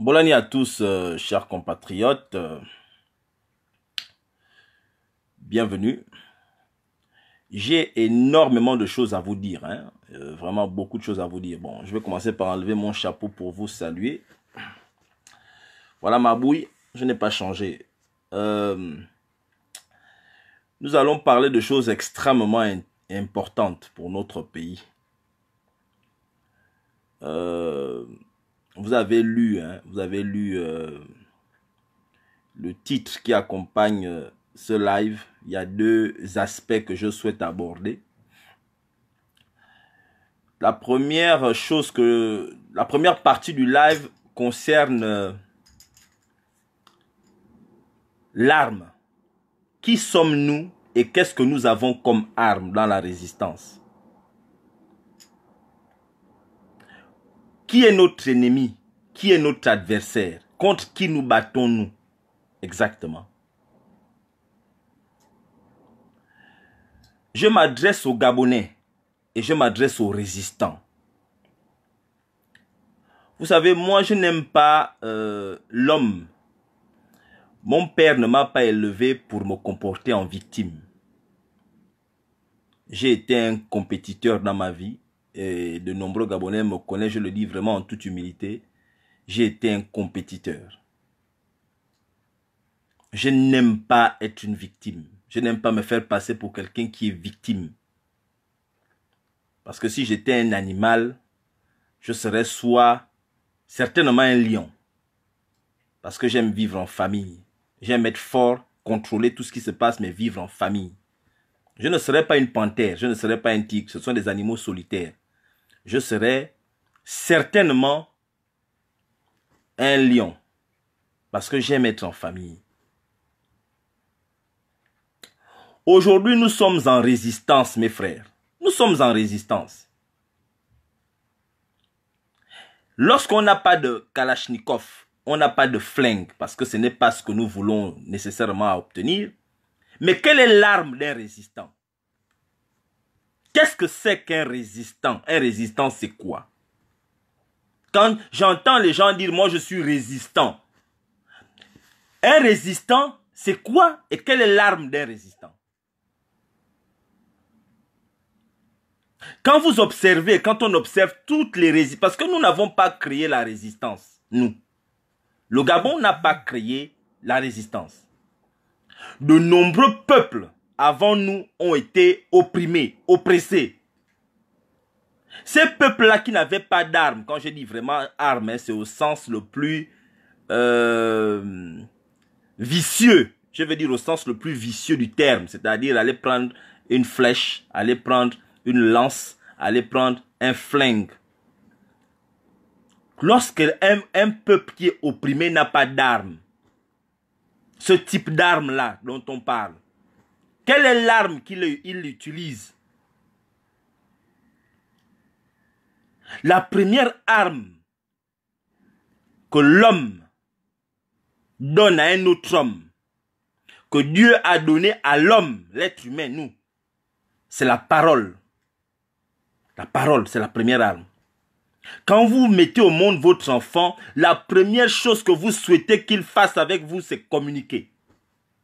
Bonne année à tous, euh, chers compatriotes. Euh, bienvenue. J'ai énormément de choses à vous dire. Hein. Euh, vraiment beaucoup de choses à vous dire. Bon, je vais commencer par enlever mon chapeau pour vous saluer. Voilà ma bouille. Je n'ai pas changé. nous allons parler de choses extrêmement importantes pour notre pays. Euh, vous avez lu, hein, vous avez lu euh, le titre qui accompagne euh, ce live. Il y a deux aspects que je souhaite aborder. La première chose que, la première partie du live concerne euh, l'arme. Qui sommes-nous et qu'est-ce que nous avons comme arme dans la résistance Qui est notre ennemi Qui est notre adversaire Contre qui nous battons-nous Exactement. Je m'adresse aux Gabonais et je m'adresse aux résistants. Vous savez, moi, je n'aime pas euh, l'homme. Mon père ne m'a pas élevé pour me comporter en victime. J'ai été un compétiteur dans ma vie et de nombreux Gabonais me connaissent, je le dis vraiment en toute humilité, j'ai été un compétiteur. Je n'aime pas être une victime. Je n'aime pas me faire passer pour quelqu'un qui est victime. Parce que si j'étais un animal, je serais soit certainement un lion. Parce que j'aime vivre en famille. J'aime être fort, contrôler tout ce qui se passe, mais vivre en famille. Je ne serais pas une panthère, je ne serais pas un tigre. Ce sont des animaux solitaires je serai certainement un lion. Parce que j'aime être en famille. Aujourd'hui, nous sommes en résistance, mes frères. Nous sommes en résistance. Lorsqu'on n'a pas de Kalachnikov, on n'a pas de flingue, parce que ce n'est pas ce que nous voulons nécessairement obtenir. Mais quelle est l'arme d'un résistant Qu'est-ce que c'est qu'un résistant Un résistant, c'est quoi Quand j'entends les gens dire, moi, je suis résistant, un résistant, c'est quoi et quelle est l'arme d'un résistant Quand vous observez, quand on observe toutes les résistances, parce que nous n'avons pas créé la résistance, nous. Le Gabon n'a pas créé la résistance. De nombreux peuples avant nous ont été opprimés, oppressés. Ces peuples-là qui n'avaient pas d'armes, quand je dis vraiment armes, hein, c'est au sens le plus euh, vicieux, je veux dire au sens le plus vicieux du terme, c'est-à-dire aller prendre une flèche, aller prendre une lance, aller prendre un flingue. Lorsque un, peuple qui est opprimé n'a pas d'armes, ce type d'armes-là dont on parle, quelle est l'arme qu'il utilise La première arme que l'homme donne à un autre homme, que Dieu a donnée à l'homme, l'être humain, nous, c'est la parole. La parole, c'est la première arme. Quand vous mettez au monde votre enfant, la première chose que vous souhaitez qu'il fasse avec vous, c'est communiquer.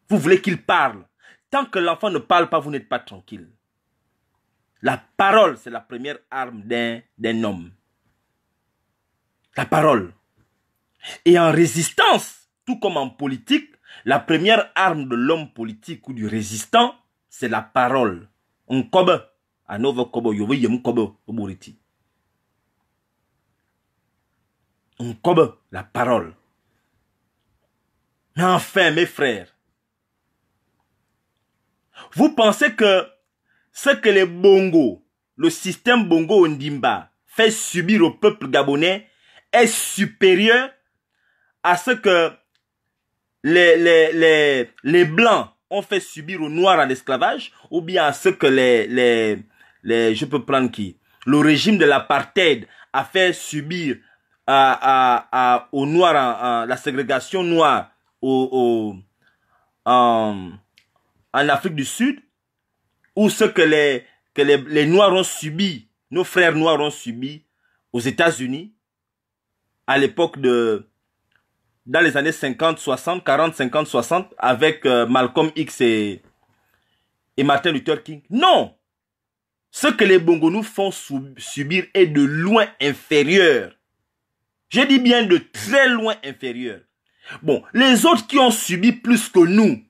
Vous voulez qu'il parle. Tant que l'enfant ne parle pas, vous n'êtes pas tranquille. La parole, c'est la première arme d'un homme. La parole. Et en résistance, tout comme en politique, la première arme de l'homme politique ou du résistant, c'est la parole. On On la parole. Mais enfin, mes frères, vous pensez que ce que les Bongo, le système Bongo Ndimba fait subir au peuple gabonais est supérieur à ce que les, les, les, Blancs ont fait subir aux Noirs à l'esclavage, ou bien à ce que les, les, les, je peux prendre qui, le régime de l'apartheid a fait subir à, à, aux Noirs, la ségrégation noire, au, en Afrique du Sud, ou ce que les, que les, Noirs ont subi, nos frères Noirs ont subi aux États-Unis, à l'époque de, dans les années 50, 60, 40, 50, 60, avec euh, Malcolm X et, et Martin Luther King. Non! Ce que les Bongo nous font subir est de loin inférieur. Je dis bien de très loin inférieur. Bon, les autres qui ont subi plus que nous,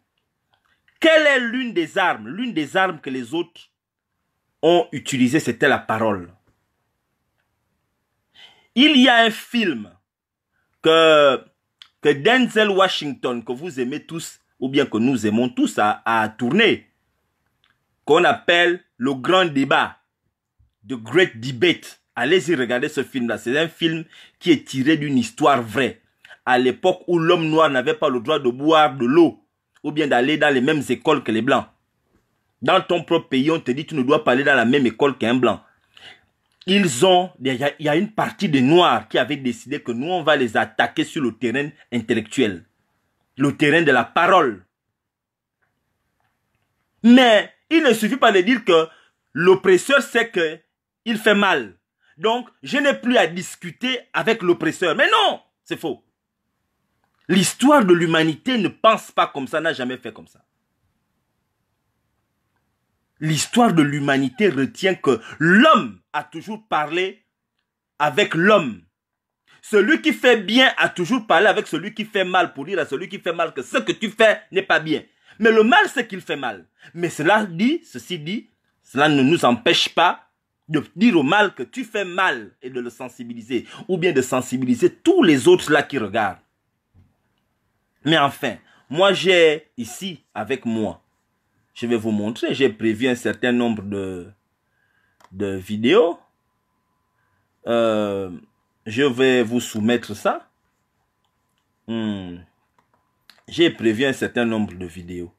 quelle est l'une des armes L'une des armes que les autres ont utilisées, c'était la parole. Il y a un film que, que Denzel Washington, que vous aimez tous, ou bien que nous aimons tous, à tourner, tourné, qu'on appelle Le Grand Débat, The Great Debate. Allez-y regarder ce film-là. C'est un film qui est tiré d'une histoire vraie. À l'époque où l'homme noir n'avait pas le droit de boire de l'eau ou bien d'aller dans les mêmes écoles que les blancs. Dans ton propre pays, on te dit tu ne dois pas aller dans la même école qu'un blanc. Ils ont, il y, a une partie des noirs qui avait décidé que nous, on va les attaquer sur le terrain intellectuel, le terrain de la parole. Mais il ne suffit pas de dire que l'oppresseur sait que il fait mal. Donc, je n'ai plus à discuter avec l'oppresseur. Mais non, c'est faux. L'histoire de l'humanité ne pense pas comme ça, n'a jamais fait comme ça. L'histoire de l'humanité retient que l'homme a toujours parlé avec l'homme. Celui qui fait bien a toujours parlé avec celui qui fait mal pour dire à celui qui fait mal que ce que tu fais n'est pas bien. Mais le mal, c'est qu'il fait mal. Mais cela dit, ceci dit, cela ne nous empêche pas de dire au mal que tu fais mal et de le sensibiliser, ou bien de sensibiliser tous les autres là qui regardent. Mais enfin, moi j'ai ici avec moi, je vais vous montrer, j'ai prévu un certain nombre de, de vidéos. Euh, je vais vous soumettre ça. Hmm. J'ai prévu un certain nombre de vidéos.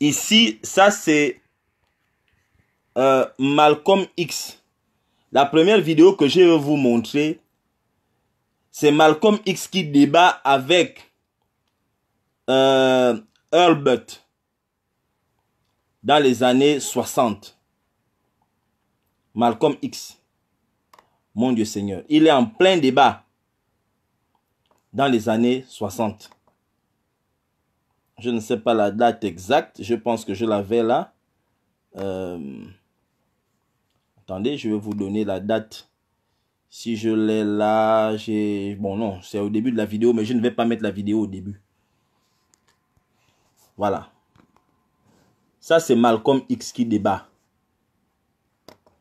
Ici, ça c'est euh, Malcolm X. La première vidéo que je vais vous montrer, c'est Malcolm X qui débat avec euh, Herbert dans les années 60. Malcolm X. Mon Dieu Seigneur. Il est en plein débat dans les années 60. Je ne sais pas la date exacte. Je pense que je l'avais là. Euh, attendez, je vais vous donner la date si je l'ai là, j'ai... Bon, non, c'est au début de la vidéo, mais je ne vais pas mettre la vidéo au début. Voilà. Ça, c'est X qui débat.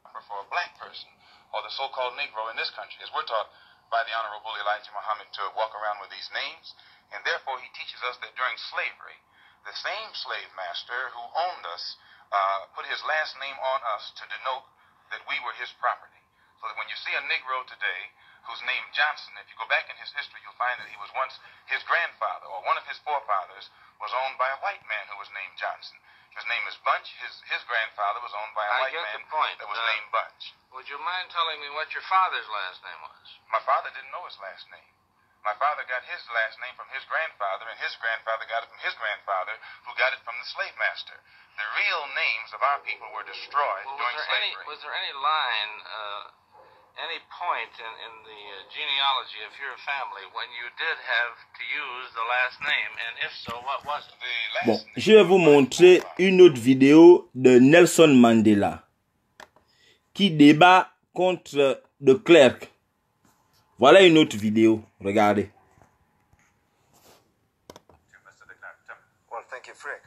...for a black person, or the so-called Negro in this country, as we're taught by the Honorable Elijah Muhammad to walk around with these names, and therefore he teaches us that during slavery, the same slave master who owned us uh, put his last name on us to denote that we were his property. So that when you see a Negro today who's named Johnson, if you go back in his history, you'll find that he was once, his grandfather or one of his forefathers was owned by a white man who was named Johnson. His name is Bunch. His, his grandfather was owned by a I white get man the point. that was uh, named Bunch. Would you mind telling me what your father's last name was? My father didn't know his last name. My father got his last name from his grandfather, and his grandfather got it from his grandfather, who got it from the slave master. The real names of our people were destroyed well, during slavery. Any, was there any line uh, any point in, in the uh, genealogy of your family when you did have to use the last name? And if so, what was it? Bon, je vais vous montrer une autre vidéo de Nelson Mandela qui débat contre euh, de Clerc. Voilà une autre vidéo. Regardez. Well, thank you, Frick.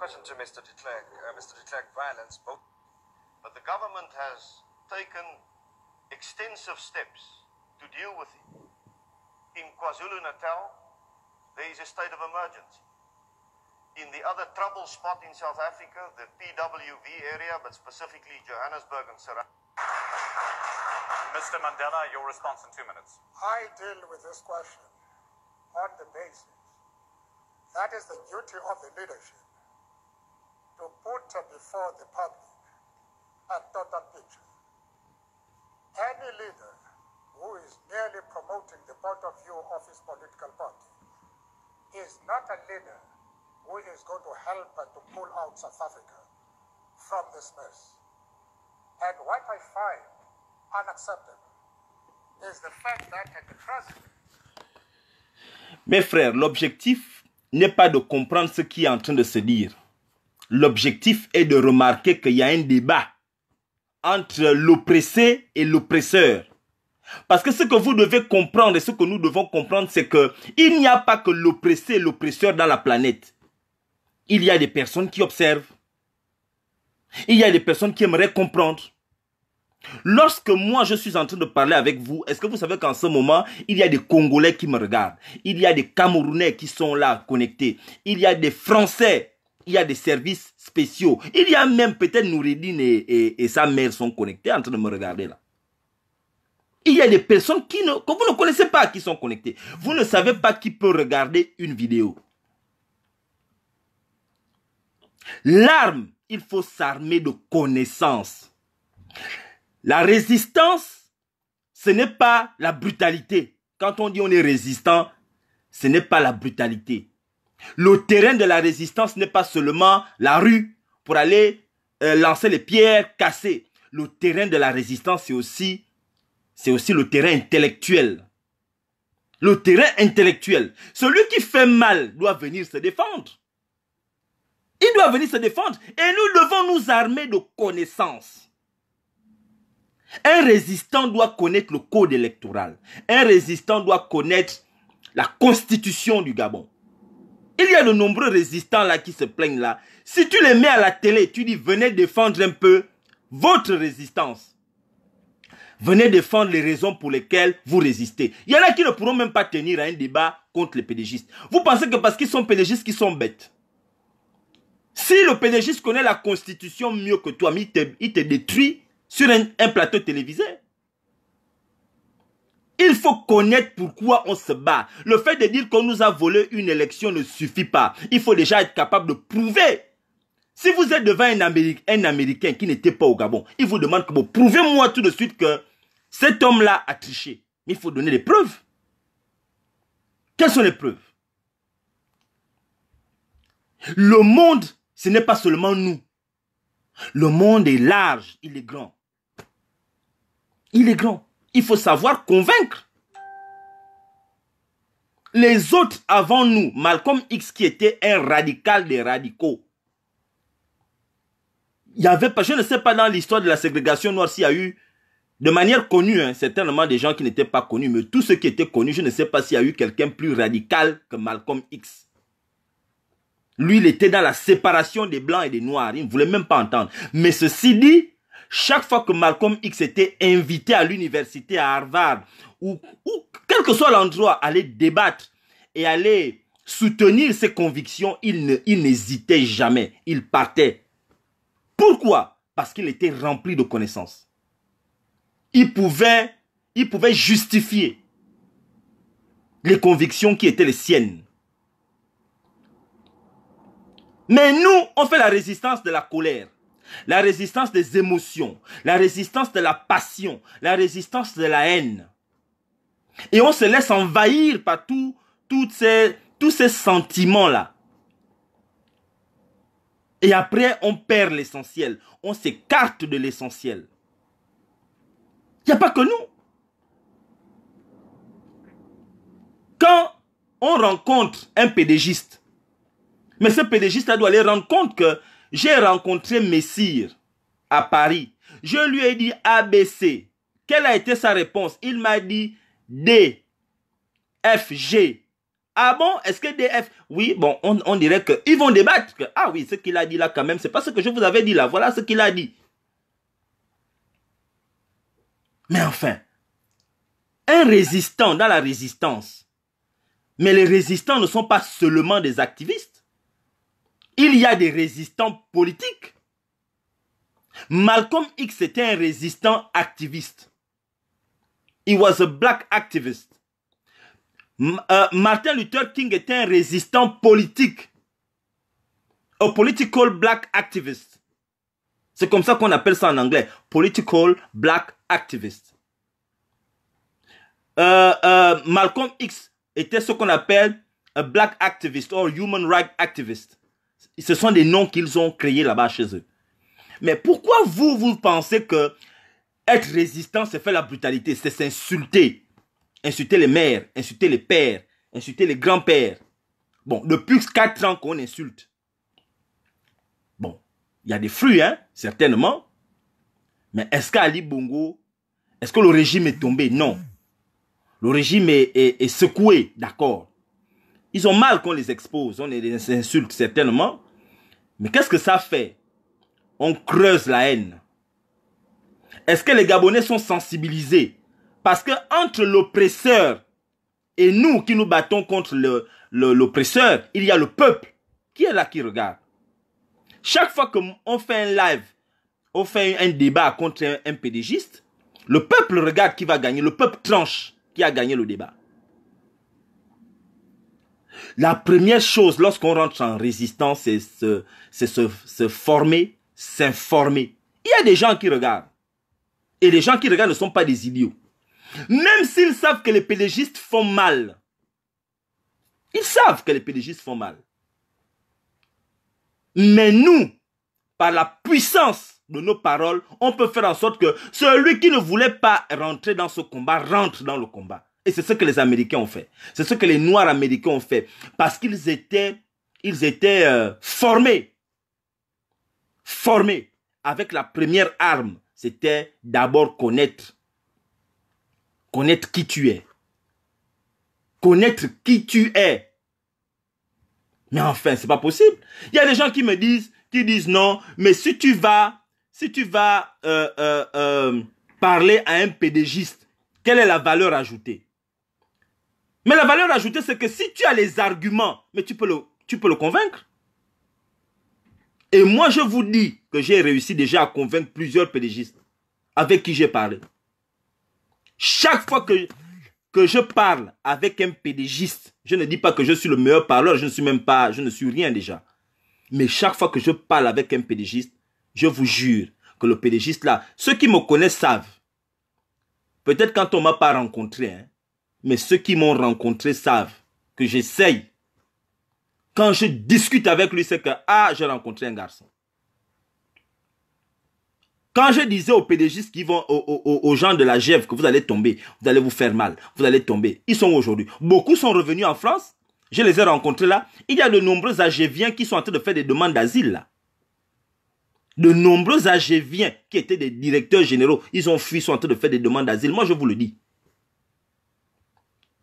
Question to Mr. de Klerk. Uh, Mr. de Klerk, violence, but the government has taken extensive steps to deal with it. In KwaZulu-Natal, there is a state of emergency. In the other trouble spot in South Africa, the PWV area, but specifically Johannesburg and surrounding. Mr. Mandela, your response in two minutes. I deal with this question on the basis that is the duty of the leadership to put before the public a total picture any leader who is merely promoting the point of view of his political party is not a leader who is going to help and to pull out South Africa from this mess. And what I find unacceptable is the fact that at the present. Mes frères, l'objectif n'est pas de comprendre ce qui est en train de se dire. L'objectif est de remarquer qu'il y a un débat entre l'oppressé et l'oppresseur. Parce que ce que vous devez comprendre et ce que nous devons comprendre, c'est que il n'y a pas que l'oppressé et l'oppresseur dans la planète. Il y a des personnes qui observent. Il y a des personnes qui aimeraient comprendre. Lorsque moi je suis en train de parler avec vous, est-ce que vous savez qu'en ce moment, il y a des Congolais qui me regardent, il y a des Camerounais qui sont là connectés, il y a des Français il y a des services spéciaux. Il y a même peut-être Nouridine et, sa mère sont connectés en train de me regarder là. Il y a des personnes qui ne, que vous ne connaissez pas qui sont connectées. Vous ne savez pas qui peut regarder une vidéo. L'arme, il faut s'armer de connaissances. La résistance, ce n'est pas la brutalité. Quand on dit on est résistant, ce n'est pas la brutalité. Le terrain de la résistance n'est pas seulement la rue pour aller euh, lancer les pierres cassées. Le terrain de la résistance, c'est aussi, c'est aussi le terrain intellectuel. Le terrain intellectuel. Celui qui fait mal doit venir se défendre. Il doit venir se défendre. Et nous devons nous armer de connaissances. Un résistant doit connaître le code électoral. Un résistant doit connaître la constitution du Gabon. Il y a de nombreux résistants là qui se plaignent là. Si tu les mets à la télé, tu dis venez défendre un peu votre résistance. Venez défendre les raisons pour lesquelles vous résistez. Il y en a qui ne pourront même pas tenir un débat contre les pédégistes. Vous pensez que parce qu'ils sont pédégistes, qu'ils sont bêtes. Si le pédégiste connaît la constitution mieux que toi, mais il te, détruit sur un plateau télévisé. Il faut connaître pourquoi on se bat. Le fait de dire qu'on nous a volé une élection ne suffit pas. Il faut déjà être capable de prouver. Si vous êtes devant un, Américain qui n'était pas au Gabon, il vous demande comment prouvez-moi tout de suite que cet homme-là a triché. il faut donner des preuves. Quelles sont les preuves Le monde, ce n'est pas seulement nous. Le monde est large, il est grand. Il est grand il faut savoir convaincre. Les autres avant nous, Malcolm X qui était un radical des radicaux, il y avait pas, je ne sais pas dans l'histoire de la ségrégation noire s'il y a eu, de manière connue, hein, certainement des gens qui n'étaient pas connus, mais tous ceux qui étaient connus, je ne sais pas s'il y a eu quelqu'un plus radical que Malcolm X. Lui, il était dans la séparation des blancs et des noirs, il ne voulait même pas entendre. Mais ceci dit, chaque fois que Malcolm X était invité à l'université à Harvard ou, quel que soit l'endroit, aller débattre et aller soutenir ses convictions, il n'hésitait jamais. Il partait. Pourquoi Parce qu'il était rempli de connaissances. Il pouvait, il pouvait justifier les convictions qui étaient les siennes. Mais nous, on fait la résistance de la colère la résistance des émotions, la résistance de la passion, la résistance de la haine. Et on se laisse envahir par tous ces sentiments-là. Et après, on perd l'essentiel. On s'écarte de l'essentiel. Il n'y a pas que nous. Quand on rencontre un pédégiste, mais ce pédégiste doit aller rendre compte que j'ai rencontré Messire à Paris. Je lui ai dit ABC. Quelle a été sa réponse Il m'a dit D, F, Ah bon Est-ce que DF Oui, bon, on, dirait qu'ils vont débattre. ah oui, ce qu'il a dit là quand même, c'est pas ce que je vous avais dit là. Voilà ce qu'il a dit. Mais enfin, un résistant dans la résistance. Mais les résistants ne sont pas seulement des activistes il y a des résistants politiques. Malcolm X était un résistant activiste. Il was a black activist. Euh, Martin Luther King était un résistant politique. A political black activist. C'est comme ça qu'on appelle ça en anglais. Political black activist. Euh, euh, Malcolm X était ce qu'on appelle a black activist or human rights activist ce sont des noms qu'ils ont créés là-bas chez eux. Mais pourquoi vous, vous pensez que être résistant, c'est faire la brutalité, c'est s'insulter. Insulter les mères, insulter les pères, insulter les grands-pères. Bon, depuis 4 ans qu'on insulte. Bon, il y a des fruits, hein, certainement. Mais est-ce qu'Ali Bongo, est-ce que le régime est tombé Non. Le régime est secoué, d'accord. Ils ont mal qu'on les expose, on les insulte certainement. Mais qu'est-ce que ça fait On creuse la haine. Est-ce que les Gabonais sont sensibilisés Parce que entre l'oppresseur et nous qui nous battons contre l'oppresseur, il y a le peuple qui est là qui regarde. Chaque fois qu'on fait un live, on fait un débat contre un, un pédégiste, le peuple regarde qui va gagner, le peuple tranche qui a gagné le débat. La première chose lorsqu'on rentre en résistance, c'est se, se, se former, s'informer. Il y a des gens qui regardent. Et les gens qui regardent ne sont pas des idiots. Même s'ils savent que les pélégistes font mal. Ils savent que les pélégistes font mal. Mais nous, par la puissance de nos paroles, on peut faire en sorte que celui qui ne voulait pas rentrer dans ce combat rentre dans le combat. Et c'est ce que les Américains ont fait. C'est ce que les Noirs américains ont fait. Parce qu'ils étaient, ils étaient euh, formés. Formés. Avec la première arme, c'était d'abord connaître. Connaître qui tu es. Connaître qui tu es. Mais enfin, c'est pas possible. Il y a des gens qui me disent, qui disent non, mais si tu vas, si tu vas euh, euh, parler à un pédégiste, quelle est la valeur ajoutée mais la valeur ajoutée, c'est que si tu as les arguments, mais tu peux le, tu peux le convaincre. Et moi, je vous dis que j'ai réussi déjà à convaincre plusieurs pédégistes avec qui j'ai parlé. Chaque fois que, que je parle avec un pédégiste, je ne dis pas que je suis le meilleur parleur, je ne suis même pas, je ne suis rien déjà. Mais chaque fois que je parle avec un pédégiste, je vous jure que le pédégiste là, ceux qui me connaissent savent. Peut-être quand on m'a pas rencontré, hein, mais ceux qui m'ont rencontré savent que j'essaye. Quand je discute avec lui, c'est que, ah, j'ai rencontré un garçon. Quand je disais aux pédagogistes, qui vont, aux, gens de la que vous allez tomber, vous allez vous faire mal, vous allez tomber, ils sont aujourd'hui. Beaucoup sont revenus en France, je les ai rencontrés là. Il y a de nombreux Agéviens qui sont en train de faire des demandes d'asile là. De nombreux Agéviens qui étaient des directeurs généraux, ils ont fui, sont en train de faire des demandes d'asile. Moi, je vous le dis.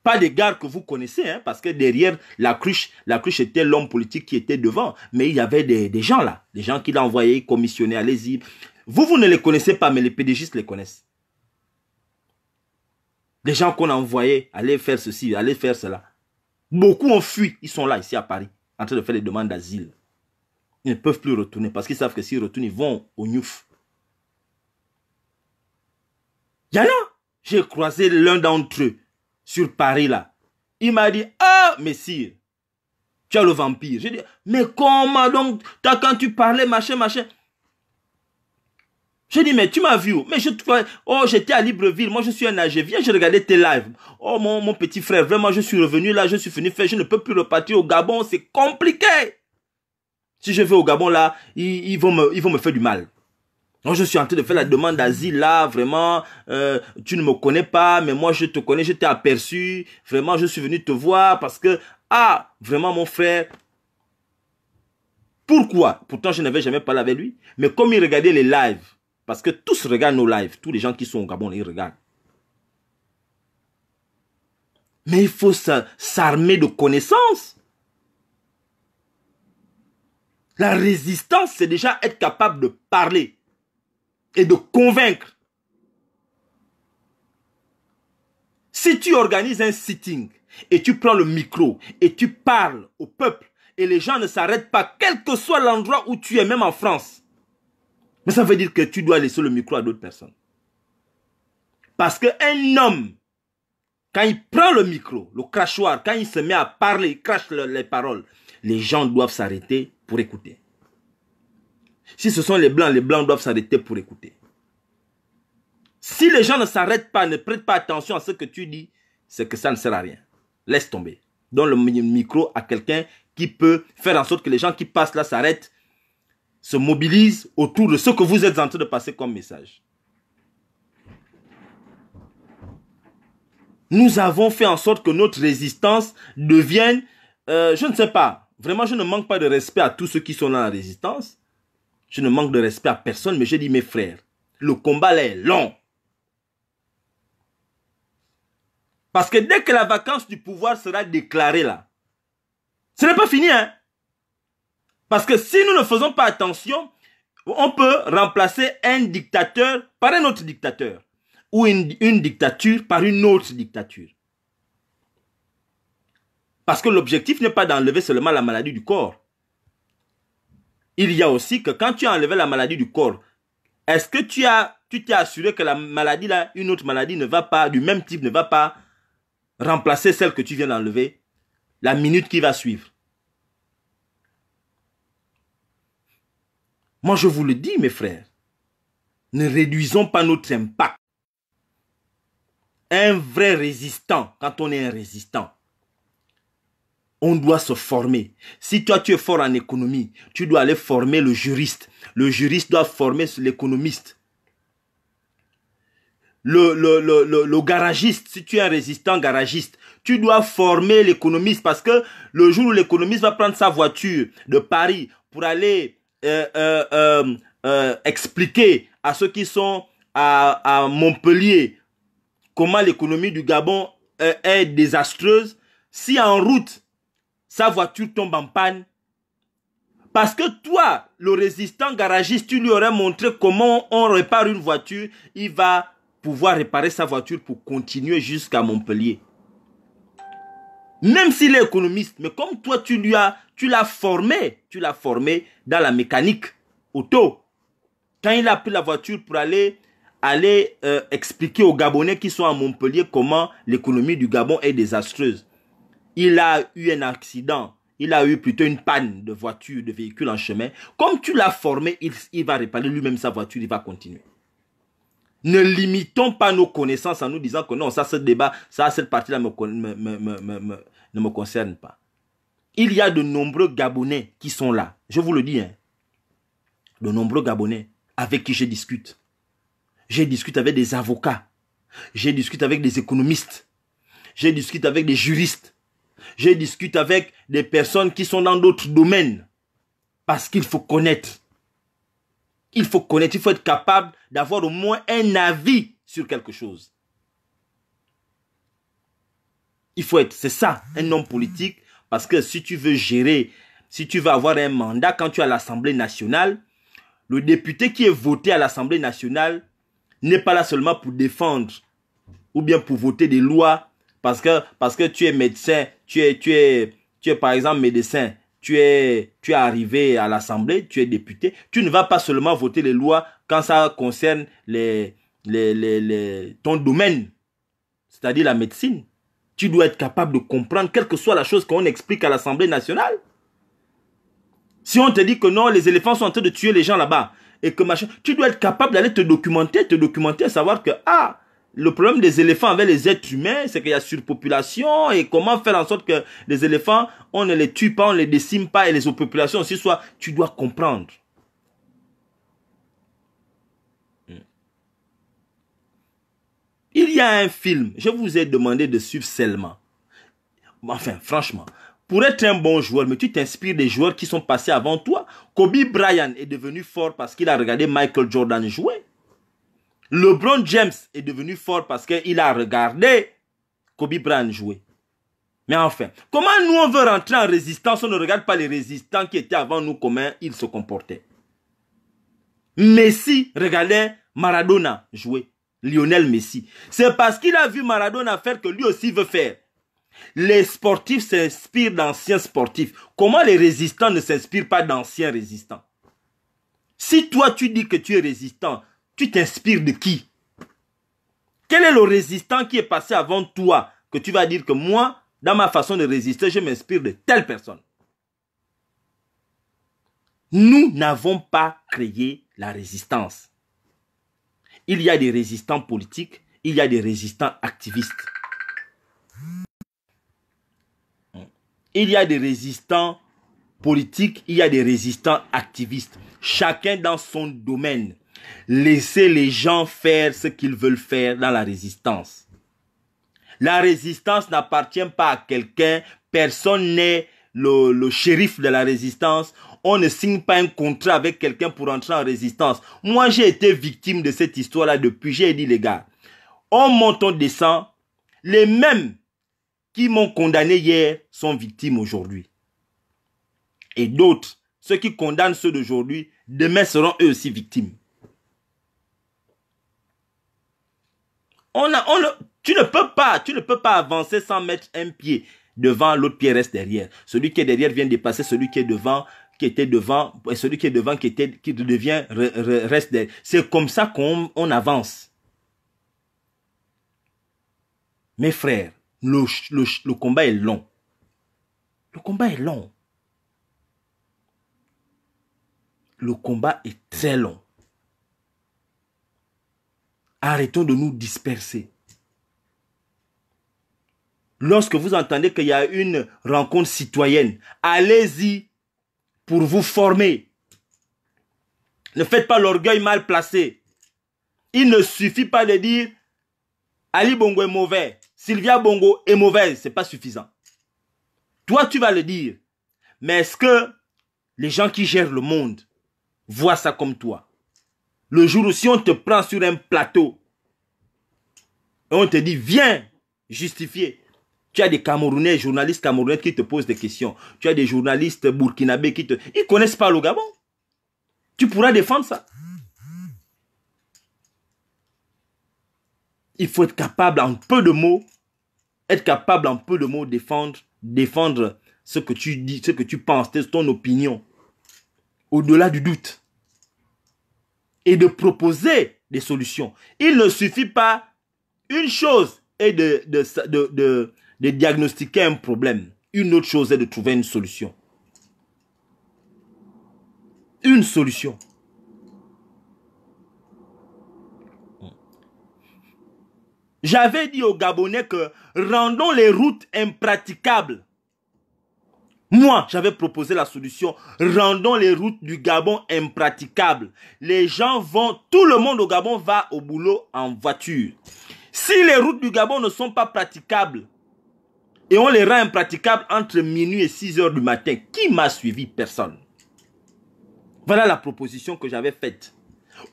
Pas des gars que vous connaissez, hein, parce que derrière la cruche, la cruche était l'homme politique qui était devant. Mais il y avait des, gens là, des gens qu'il a envoyés, commissionnés, allez-y. Vous, vous ne les connaissez pas, mais les pédégistes les connaissent. Des gens qu'on a envoyés, allez faire ceci, allez faire cela. Beaucoup ont fui, ils sont là, ici à Paris, en train de faire des demandes d'asile. Ils ne peuvent plus retourner parce qu'ils savent que s'ils retournent, ils vont au Newf. Il y en a. J'ai croisé l'un d'entre eux sur Paris là. Il m'a dit, ah, messire, tu as le vampire. J'ai dit, mais comment donc, quand tu parlais, machin, machin. J'ai dit, mais tu m'as vu. Mais je oh, j'étais à Libreville. Moi, je suis un âgé. Viens, je regardais tes lives. Oh, mon, mon petit frère, vraiment, je suis revenu là. Je suis fini faire. Je ne peux plus repartir au Gabon. C'est compliqué. Si je vais au Gabon là, vont ils vont me faire du mal je suis en train de faire la demande d'asile là, vraiment, euh, tu ne me connais pas, mais moi je te connais, je t'ai aperçu, vraiment je suis venu te voir parce que, ah, vraiment mon frère, pourquoi Pourtant je n'avais jamais parlé avec lui, mais comme il regardait les lives, parce que tous regardent nos lives, tous les gens qui sont au Gabon, ils regardent. Mais il faut s'armer de connaissances. La résistance, c'est déjà être capable de parler et de convaincre. Si tu organises un sitting et tu prends le micro et tu parles au peuple et les gens ne s'arrêtent pas, quel que soit l'endroit où tu es, même en France, mais ça veut dire que tu dois laisser le micro à d'autres personnes. Parce qu'un homme, quand il prend le micro, le crachoir, quand il se met à parler, il crache les paroles, les gens doivent s'arrêter pour écouter. Si ce sont les blancs, les blancs doivent s'arrêter pour écouter. Si les gens ne s'arrêtent pas, ne prêtent pas attention à ce que tu dis, c'est que ça ne sert à rien. Laisse tomber. Donne le micro à quelqu'un qui peut faire en sorte que les gens qui passent là s'arrêtent, se mobilisent autour de ce que vous êtes en train de passer comme message. Nous avons fait en sorte que notre résistance devienne, euh, je ne sais pas, vraiment je ne manque pas de respect à tous ceux qui sont dans la résistance, je ne manque de respect à personne, mais je dis mes frères, le combat est long. Parce que dès que la vacance du pouvoir sera déclarée là, ce n'est pas fini, hein. Parce que si nous ne faisons pas attention, on peut remplacer un dictateur par un autre dictateur. Ou une dictature par une autre dictature. Parce que l'objectif n'est pas d'enlever seulement la maladie du corps. Il y a aussi que quand tu as enlevé la maladie du corps, est-ce que tu as, tu t'es assuré que la maladie là, une autre maladie ne va pas, du même type ne va pas remplacer celle que tu viens d'enlever la minute qui va suivre? Moi, je vous le dis, mes frères, ne réduisons pas notre impact. Un vrai résistant, quand on est un résistant, on doit se former. Si toi tu es fort en économie, tu dois aller former le juriste. Le juriste doit former l'économiste. Le, le, garagiste, si tu es un résistant garagiste, tu dois former l'économiste parce que le jour où l'économiste va prendre sa voiture de Paris pour aller euh, euh, euh, expliquer à ceux qui sont à, à Montpellier comment l'économie du Gabon est désastreuse, si en route sa voiture tombe en panne. Parce que toi, le résistant garagiste, tu lui aurais montré comment on répare une voiture, il va pouvoir réparer sa voiture pour continuer jusqu'à Montpellier. Même s'il est économiste, mais comme toi, tu lui as, tu l'as formé, tu l'as formé dans la mécanique auto. Quand il a pris la voiture pour aller, aller euh, expliquer aux Gabonais qui sont à Montpellier comment l'économie du Gabon est désastreuse il a eu un accident, il a eu plutôt une panne de voiture, de véhicule en chemin, comme tu l'as formé, il, va réparer lui-même sa voiture, il va continuer. Ne limitons pas nos connaissances en nous disant que non, ça, ce débat, ça, cette partie-là ne me concerne pas. Il y a de nombreux Gabonais qui sont là. Je vous le dis. Hein. De nombreux Gabonais avec qui je discute. Je discute avec des avocats. Je discute avec des économistes. Je discute avec des juristes. Je discute avec des personnes qui sont dans d'autres domaines. Parce qu'il faut connaître. Il faut connaître, il faut être capable d'avoir au moins un avis sur quelque chose. Il faut être, c'est ça, un homme politique. Parce que si tu veux gérer, si tu veux avoir un mandat quand tu es à l'Assemblée nationale, le député qui est voté à l'Assemblée nationale n'est pas là seulement pour défendre ou bien pour voter des lois parce que, parce que tu es médecin, tu es, tu es, tu es par exemple médecin, tu es, tu es arrivé à l'Assemblée, tu es député, tu ne vas pas seulement voter les lois quand ça concerne les, les, les, ton domaine, c'est-à-dire la médecine. Tu dois être capable de comprendre quelle que soit la chose qu'on explique à l'Assemblée nationale. Si on te dit que non, les éléphants sont en train de tuer les gens là-bas et que machin, tu dois être capable d'aller te documenter, te documenter, savoir que ah, le problème des éléphants avec les êtres humains, c'est qu'il y a surpopulation et comment faire en sorte que les éléphants, on ne les tue pas, on ne les décime pas et les populations aussi soit, tu dois comprendre. Hmm. Il y a un film, je vous ai demandé de suivre seulement. Enfin, franchement, pour être un bon joueur, mais tu t'inspires des joueurs qui sont passés avant toi. Kobe Bryant est devenu fort parce qu'il a regardé Michael Jordan jouer. LeBron James est devenu fort parce qu'il a regardé Kobe Bryant jouer. Mais enfin, comment nous on veut rentrer en résistance, on ne regarde pas les résistants qui étaient avant nous, comment ils se comportaient. Messi regardait Maradona jouer, Lionel Messi. C'est parce qu'il a vu Maradona faire que lui aussi veut faire. Les sportifs s'inspirent d'anciens sportifs. Comment les résistants ne s'inspirent pas d'anciens résistants Si toi tu dis que tu es résistant, tu t'inspires de qui Quel est le résistant qui est passé avant toi que tu vas dire que moi, dans ma façon de résister, je m'inspire de telle personne Nous n'avons pas créé la résistance. Il y a des résistants politiques, il y a des résistants activistes. Il y a des résistants politiques, il y a des résistants activistes. Chacun dans son domaine. Laissez les gens faire ce qu'ils veulent faire dans la résistance. La résistance n'appartient pas à quelqu'un. Personne n'est le, le, shérif de la résistance. On ne signe pas un contrat avec quelqu'un pour entrer en résistance. Moi, j'ai été victime de cette histoire-là depuis. J'ai dit, les gars, on monte, on descend. Les mêmes qui m'ont condamné hier sont victimes aujourd'hui. Et d'autres, ceux qui condamnent ceux d'aujourd'hui, demain seront eux aussi victimes. On a, on tu ne peux pas, tu ne peux pas avancer sans mettre un pied devant, l'autre pied reste derrière. Celui qui est derrière vient dépasser celui qui est devant, qui était devant, et celui qui est devant qui qui devient, reste derrière. C'est comme ça qu'on on avance. Mes frères, le, le, le combat est long. Le combat est long. Le combat est très long. Arrêtons de nous disperser. Lorsque vous entendez qu'il y a une rencontre citoyenne, allez-y pour vous former. Ne faites pas l'orgueil mal placé. Il ne suffit pas de dire Ali Bongo est mauvais, Sylvia Bongo est mauvaise, c'est pas suffisant. Toi, tu vas le dire. Mais est-ce que les gens qui gèrent le monde voient ça comme toi le jour où si on te prend sur un plateau et on te dit viens justifier, tu as des Camerounais, journalistes camerounais qui te posent des questions. Tu as des journalistes burkinabés qui te... Ils connaissent pas le Gabon. Tu pourras défendre ça. Il faut être capable en peu de mots, être capable en peu de mots défendre, défendre ce que tu dis, ce que tu penses, ton opinion. Au-delà du doute et de proposer des solutions. Il ne suffit pas une chose est de, de, de, de diagnostiquer un problème. Une autre chose est de trouver une solution. Une solution. J'avais dit aux Gabonais que rendons les routes impraticables moi, j'avais proposé la solution. Rendons les routes du Gabon impraticables. Les gens vont, tout le monde au Gabon va au boulot en voiture. Si les routes du Gabon ne sont pas praticables, et on les rend impraticables entre minuit et 6 heures du matin, qui m'a suivi Personne. Voilà la proposition que j'avais faite.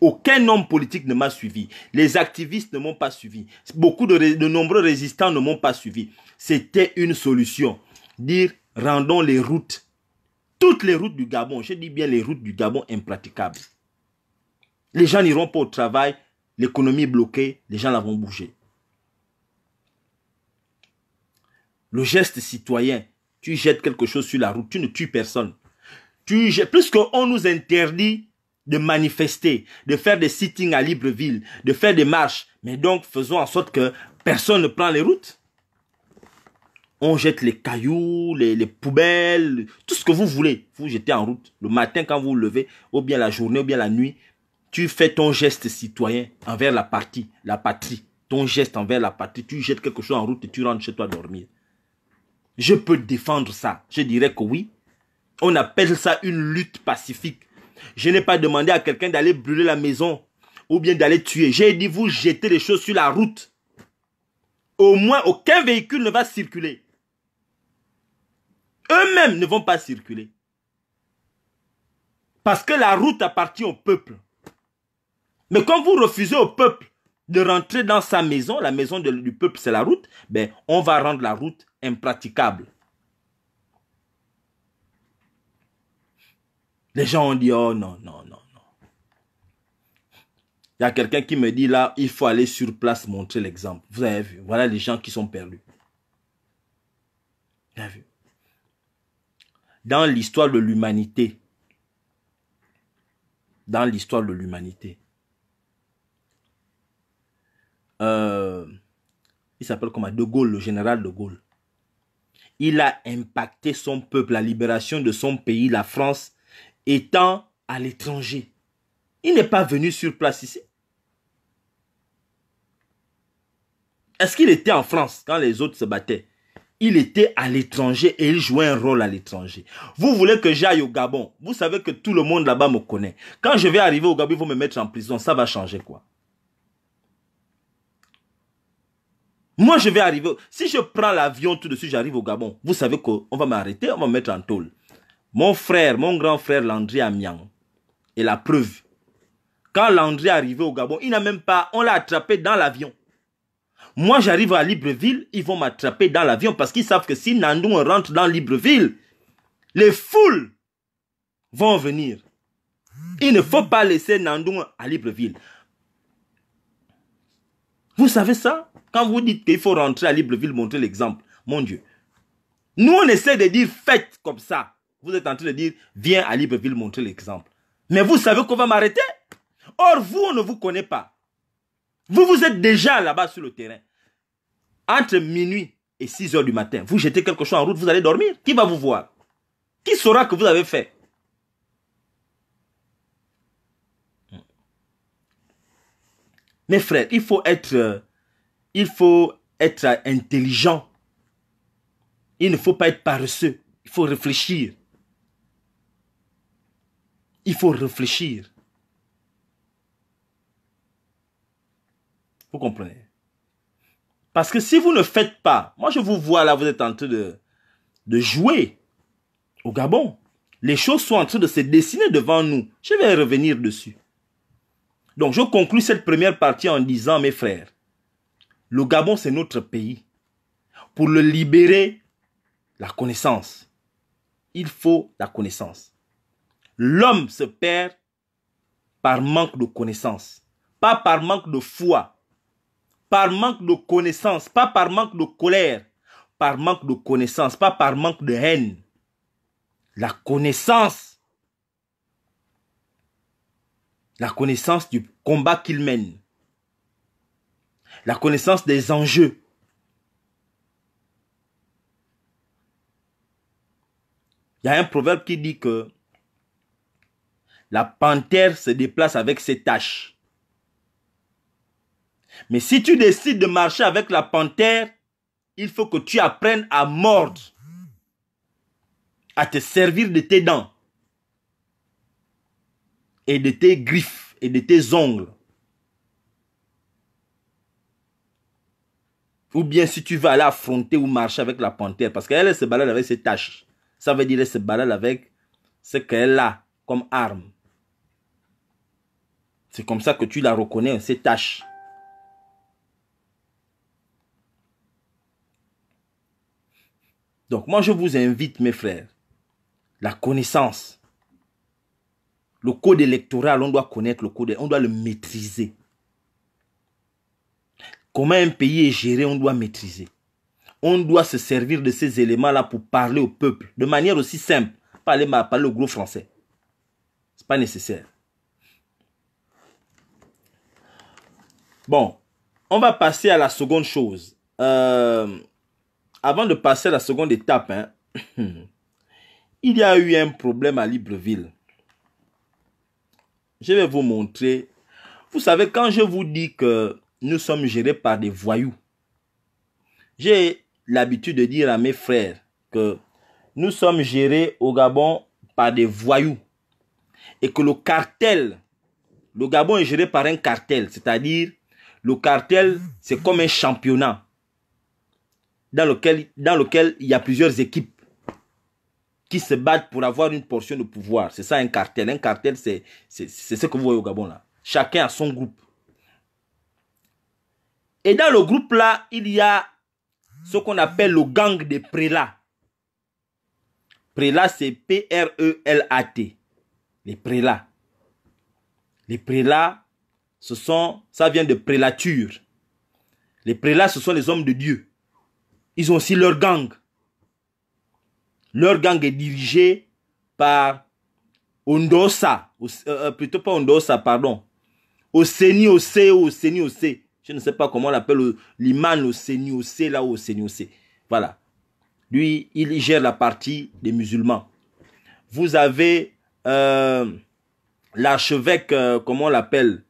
Aucun homme politique ne m'a suivi. Les activistes ne m'ont pas suivi. Beaucoup de, de nombreux résistants ne m'ont pas suivi. C'était une solution. Dire rendons les routes, toutes les routes du Gabon, je dis bien les routes du Gabon impraticables. Les gens n'iront pas au travail, l'économie est bloquée, les gens vont bougé. Le geste citoyen, tu jettes quelque chose sur la route, tu ne tues personne. Tu plus nous interdit de manifester, de faire des sittings à Libreville, de faire des marches, mais donc faisons en sorte que personne ne prend les routes. On jette les cailloux, les, poubelles, tout ce que vous voulez. Vous jetez en route. Le matin quand vous vous levez, ou bien la journée, ou bien la nuit, tu fais ton geste citoyen envers la partie, la patrie. Ton geste envers la patrie, tu jettes quelque chose en route et tu rentres chez toi dormir. Je peux défendre ça. Je dirais que oui. On appelle ça une lutte pacifique. Je n'ai pas demandé à quelqu'un d'aller brûler la maison ou bien d'aller tuer. J'ai dit vous jetez les choses sur la route. Au moins aucun véhicule ne va circuler eux-mêmes ne vont pas circuler. Parce que la route appartient au peuple. Mais quand vous refusez au peuple de rentrer dans sa maison, la maison du peuple c'est la route, ben, on va rendre la route impraticable. Les gens ont dit, oh non, non, non, non. Il y a quelqu'un qui me dit là, il faut aller sur place montrer l'exemple. Vous avez vu, voilà les gens qui sont perdus. vu dans l'histoire de l'humanité. Dans l'histoire de l'humanité. Euh, il s'appelle comment De Gaulle, le général de Gaulle. Il a impacté son peuple, la libération de son pays, la France, étant à l'étranger. Il n'est pas venu sur place ici. Est-ce qu'il était en France quand les autres se battaient il était à l'étranger et il jouait un rôle à l'étranger. Vous voulez que j'aille au Gabon Vous savez que tout le monde là-bas me connaît. Quand je vais arriver au Gabon, ils vont me mettre en prison. Ça va changer quoi Moi, je vais arriver. Si je prends l'avion tout de suite, j'arrive au Gabon. Vous savez qu'on va m'arrêter, on va me mettre en tôle. Mon frère, mon grand frère Landry Amiang, et la preuve, quand Landry est arrivé au Gabon, il n'a même pas, on l'a attrapé dans l'avion. Moi, j'arrive à Libreville, ils vont m'attraper dans l'avion parce qu'ils savent que si Nandou rentre dans Libreville, les foules vont venir. Il ne faut pas laisser Nandou à Libreville. Vous savez ça Quand vous dites qu'il faut rentrer à Libreville, montrer l'exemple. Mon Dieu. Nous, on essaie de dire faites comme ça. Vous êtes en train de dire viens à Libreville, montrer l'exemple. Mais vous savez qu'on va m'arrêter Or, vous, on ne vous connaît pas. Vous, vous êtes déjà là-bas sur le terrain entre minuit et 6 heures du matin, vous jetez quelque chose en route, vous allez dormir. Qui va vous voir Qui saura que vous avez fait Mes frères, il faut être, euh, il faut être intelligent. Il ne faut pas être paresseux. Il faut réfléchir. Il faut réfléchir. Vous comprenez parce que si vous ne faites pas, moi je vous vois là, vous êtes en train de, jouer au Gabon. Les choses sont en train de se dessiner devant nous. Je vais revenir dessus. Donc je conclus cette première partie en disant, mes frères, le Gabon c'est notre pays. Pour le libérer, la connaissance. Il faut la connaissance. L'homme se perd par manque de connaissance, pas par manque de foi, par manque de connaissance, pas par manque de colère, par manque de connaissance, pas par manque de haine. La connaissance. La connaissance du combat qu'il mène. La connaissance des enjeux. Il y a un proverbe qui dit que la panthère se déplace avec ses tâches. Mais si tu décides de marcher avec la panthère, il faut que tu apprennes à mordre, à te servir de tes dents et de tes griffes et de tes ongles. Ou bien si tu vas aller affronter ou marcher avec la panthère, parce qu'elle se balade avec ses taches. Ça veut dire qu'elle se balade avec ce qu'elle a comme arme. C'est comme ça que tu la reconnais, ses taches. Donc moi, je vous invite, mes frères, la connaissance, le code électoral, on doit connaître le code, on doit le maîtriser. Comment un pays est géré, on doit maîtriser. On doit se servir de ces éléments-là pour parler au peuple, de manière aussi simple. Parler, parler au gros français. n'est pas nécessaire. Bon, on va passer à la seconde chose. Euh, avant de passer à la seconde étape, hein, il y a eu un problème à Libreville. Je vais vous montrer. Vous savez, quand je vous dis que nous sommes gérés par des voyous, j'ai l'habitude de dire à mes frères que nous sommes gérés au Gabon par des voyous et que le cartel, le Gabon est géré par un cartel, c'est-à-dire le cartel, c'est comme un championnat dans lequel, dans lequel il y a plusieurs équipes qui se battent pour avoir une portion de pouvoir. C'est ça un cartel. Un cartel, c'est ce que vous voyez au Gabon là. Chacun a son groupe. Et dans le groupe là, il y a ce qu'on appelle le gang des prélats. Prélats, c'est P-R-E-L-A-T. Les prélats. Les prélats, ce sont, ça vient de prélature. Les prélats, ce sont les hommes de Dieu. Ils ont aussi leur gang. Leur gang est dirigé par Ondosa, euh, euh, plutôt pas Ondosa, pardon. Oseni C, Je ne sais pas comment on l'appelle, l'Iman Oseni C là, Oseni C. Voilà. Lui, il gère la partie des musulmans. Vous avez euh, l'archevêque, comment on l'appelle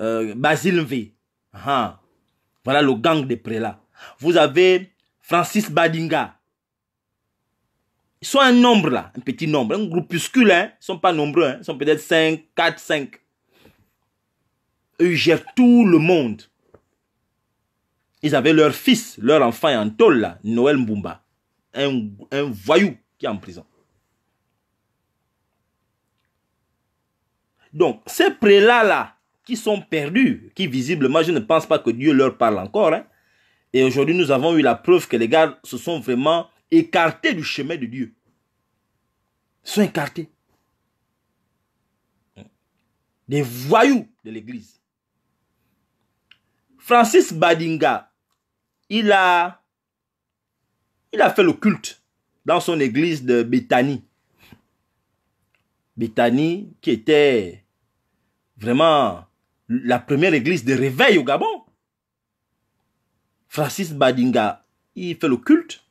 Basile V. Ah. Voilà le gang des prélats. Vous avez Francis Badinga. Ils sont un nombre là, un petit nombre, un groupuscule. Hein. Ils ne sont pas nombreux, hein. ils sont peut-être 5, 4, 5. Eux gèrent tout le monde. Ils avaient leur fils, leur enfant en tôle là, Noël Mbumba. Un, un voyou qui est en prison. Donc, ces prélats là, qui sont perdus, qui visiblement, je ne pense pas que Dieu leur parle encore, hein, et aujourd'hui, nous avons eu la preuve que les gars se sont vraiment écartés du chemin de Dieu. Ils sont écartés. Des voyous de l'Église. Francis Badinga, il a, il a fait le culte dans son église de Béthanie. Béthanie qui était vraiment la première église de réveil au Gabon. Francis Badinga, il fait le culte.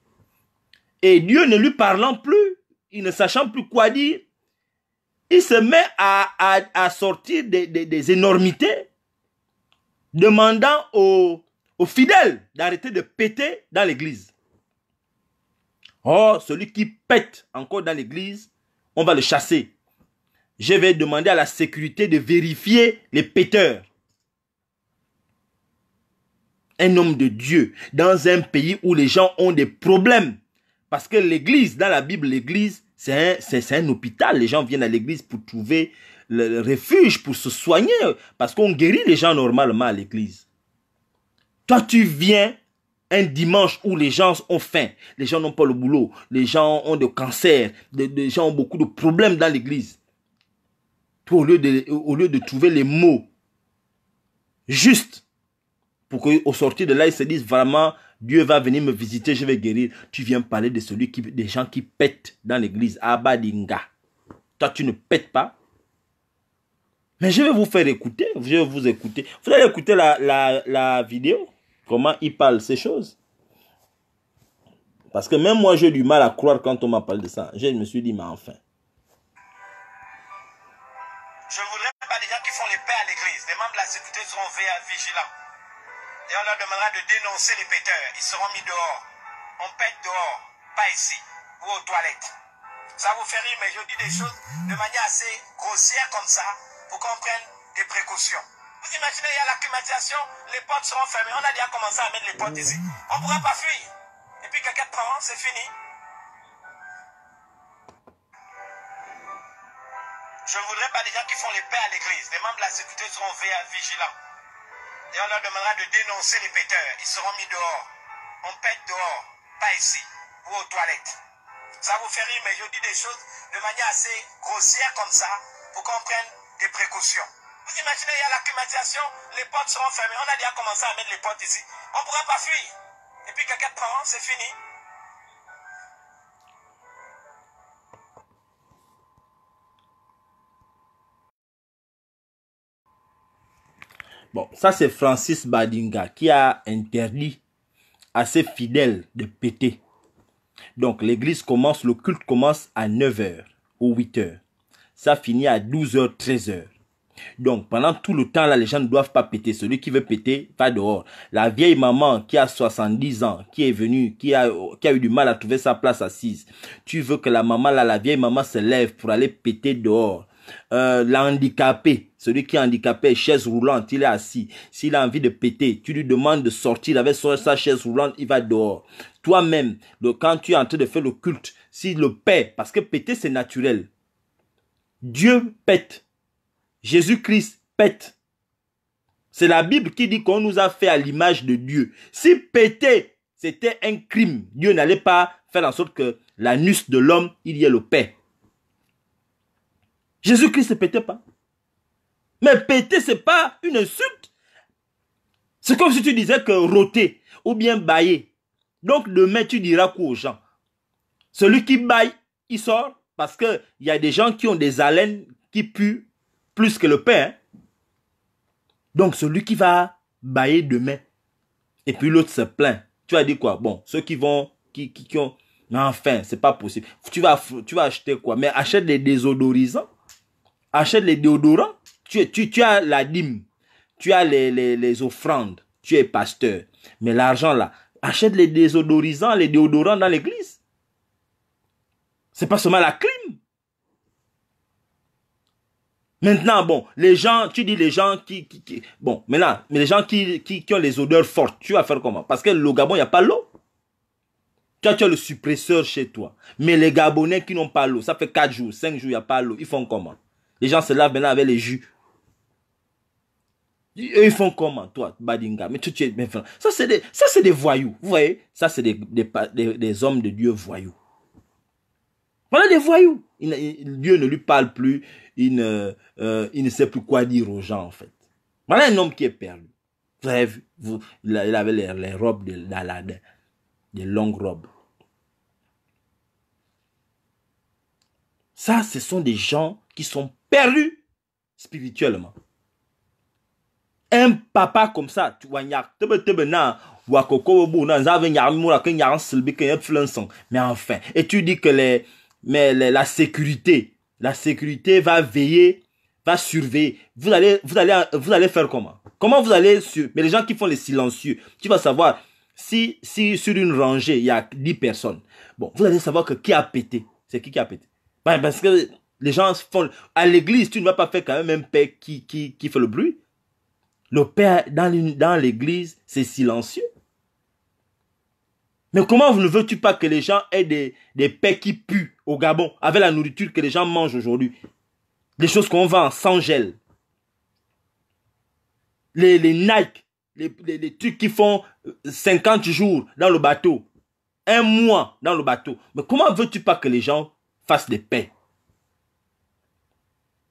Et Dieu ne lui parlant plus, il ne sachant plus quoi dire, il se met à, sortir des, énormités, demandant aux, fidèles d'arrêter de péter dans l'église. oh, celui qui pète encore dans l'église, on va le chasser. Je vais demander à la sécurité de vérifier les péteurs un homme de Dieu dans un pays où les gens ont des problèmes. Parce que l'église, dans la Bible, l'église, c'est un, un, hôpital. Les gens viennent à l'église pour trouver le refuge, pour se soigner. Parce qu'on guérit les gens normalement à l'église. Toi, tu viens un dimanche où les gens ont faim, les gens n'ont pas le boulot, les gens ont des cancer, les gens ont beaucoup de problèmes dans l'église. Toi, au lieu, de, au lieu de trouver les mots juste pour qu'au sortir de là, ils se disent vraiment, Dieu va venir me visiter, je vais guérir. Tu viens parler de celui qui, des gens qui pètent dans l'église, Abadinga. Toi, tu ne pètes pas. Mais je vais vous faire écouter, je vais vous écouter. Vous allez écouter la, vidéo, comment il parle ces choses. Parce que même moi, j'ai du mal à croire quand on m'a parlé de ça. Je me suis dit, mais enfin. Je ne voudrais pas des gens qui font les paix à l'église. Les membres de la sécurité seront vigilants. Et on leur demandera de dénoncer les péteurs. Ils seront mis dehors. On pète dehors, pas ici, ou aux toilettes. Ça vous fait rire, mais je dis des choses de manière assez grossière comme ça, pour qu'on prenne des précautions. Vous imaginez, il y a la climatisation, les portes seront fermées. On a déjà commencé à mettre les portes ici. On ne pourra pas fuir. Et puis quelqu'un prend, c'est fini. Je ne voudrais pas des gens qui font les pères à l'église. Les membres de la sécurité seront vigilants. Et on leur demandera de dénoncer les péteurs. Ils seront mis dehors. On pète dehors, pas ici, ou aux toilettes. Ça vous fait rire, mais je dis des choses de manière assez grossière comme ça, pour qu'on prenne des précautions. Vous imaginez, il y a la climatisation, les portes seront fermées. On a déjà commencé à mettre les portes ici. On ne pourra pas fuir. Et puis quelqu'un prend, c'est fini. Bon, ça c'est Francis Badinga qui a interdit à ses fidèles de péter. Donc l'église commence, le culte commence à 9h ou 8h. Ça finit à 12h, 13h. Donc pendant tout le temps là, les gens ne doivent pas péter. Celui qui veut péter va dehors. La vieille maman qui a 70 ans, qui est venue, qui a, eu du mal à trouver sa place assise. Tu veux que la maman là, la vieille maman se lève pour aller péter dehors. Euh, l'handicapé, celui qui est handicapé, chaise roulante, il est assis. S'il a envie de péter, tu lui demandes de sortir avec sa chaise roulante, il va dehors. Toi-même, quand tu es en train de faire le culte, s'il le pète parce que péter, c'est naturel. Dieu pète. Jésus-Christ pète. C'est la Bible qui dit qu'on nous a fait à l'image de Dieu. Si péter, c'était un crime, Dieu n'allait pas faire en sorte que l'anus de l'homme, il y ait le paix. Jésus-Christ ne pétait pas. Mais péter, ce n'est pas une insulte. C'est comme si tu disais que roter ou bien bailler. Donc demain, tu diras quoi aux gens Celui qui baille, il sort parce qu'il y a des gens qui ont des haleines qui puent plus que le pain. Hein. Donc celui qui va bailler demain, et puis l'autre se plaint. Tu vas dire quoi Bon, ceux qui vont, qui, qui, ont... Mais enfin, c'est pas possible. Tu vas, tu vas acheter quoi Mais achète des désodorisants achète les déodorants, tu, as la dîme, tu as les, offrandes, tu es pasteur. Mais l'argent là, achète les désodorisants, les déodorants dans l'église. C'est pas seulement la crime. Maintenant, bon, les gens, tu dis les gens qui, bon, maintenant, mais les gens qui, qui, ont les odeurs fortes, tu vas faire comment? Parce que le Gabon, il n'y a pas l'eau. Tu as, tu as le suppresseur chez toi. Mais les Gabonais qui n'ont pas l'eau, ça fait 4 jours, 5 jours, il n'y a pas l'eau. Ils font comment? Les gens se lavent maintenant avec les jus. ils font comment, toi, Badinga Mais tout Ça, c'est des, des voyous. Vous voyez Ça, c'est des, hommes de Dieu voyous. Voilà des voyous. Dieu ne lui parle plus. Il ne, euh, il ne sait plus quoi dire aux gens, en fait. Voilà un homme qui est perdu. Vous avez vu vous, Il avait les, robes de De, des longues robes. Ça, ce sont des gens qui sont perdu spirituellement. Un papa comme ça, tu vois, y a mais enfin, et tu dis que les, mais la sécurité, la sécurité va veiller, va surveiller. Vous allez, vous allez, vous allez faire comment Comment vous allez sur Mais les gens qui font les silencieux, tu vas savoir si, si sur une rangée il y a 10 personnes. Bon, vous allez savoir que qui a pété, c'est qui qui a pété. Ben, parce que les gens font. À l'église, tu ne vas pas faire quand même un père qui, qui, qui fait le bruit. Le père dans l'église, c'est silencieux. Mais comment ne veux-tu pas que les gens aient des, des qui puent au Gabon avec la nourriture que les gens mangent aujourd'hui Les choses qu'on vend sans gel. Les, Nike, les, trucs qui font 50 euh, jours dans le bateau, un mois dans le bateau. Mais comment veux-tu pas que les gens fassent des paix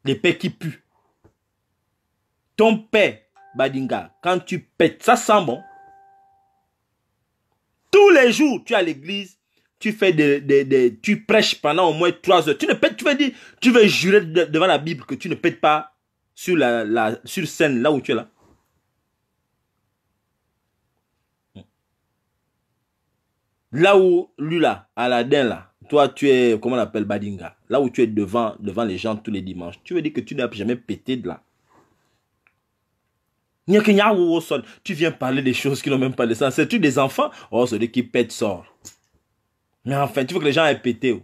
pets qui puent. Ton père, Badinga, quand tu pètes, ça sent bon. Tous les jours, tu es à l'église, tu fais des, tu prêches pendant au moins trois heures. Tu ne pètes, tu veux dire, tu veux jurer devant la Bible que tu ne pètes pas sur la, sur scène là où tu es là. Là où lui là, Aladdin là, toi, tu es, comment on appelle Badinga, là où tu es devant, devant les gens tous les dimanches, tu veux dire que tu n'as jamais pété de là. Tu viens parler des choses qui n'ont même pas de sens. Ah, c'est-tu des enfants Oh, celui qui pète sort. Mais enfin, tu veux que les gens aient pété. Oh.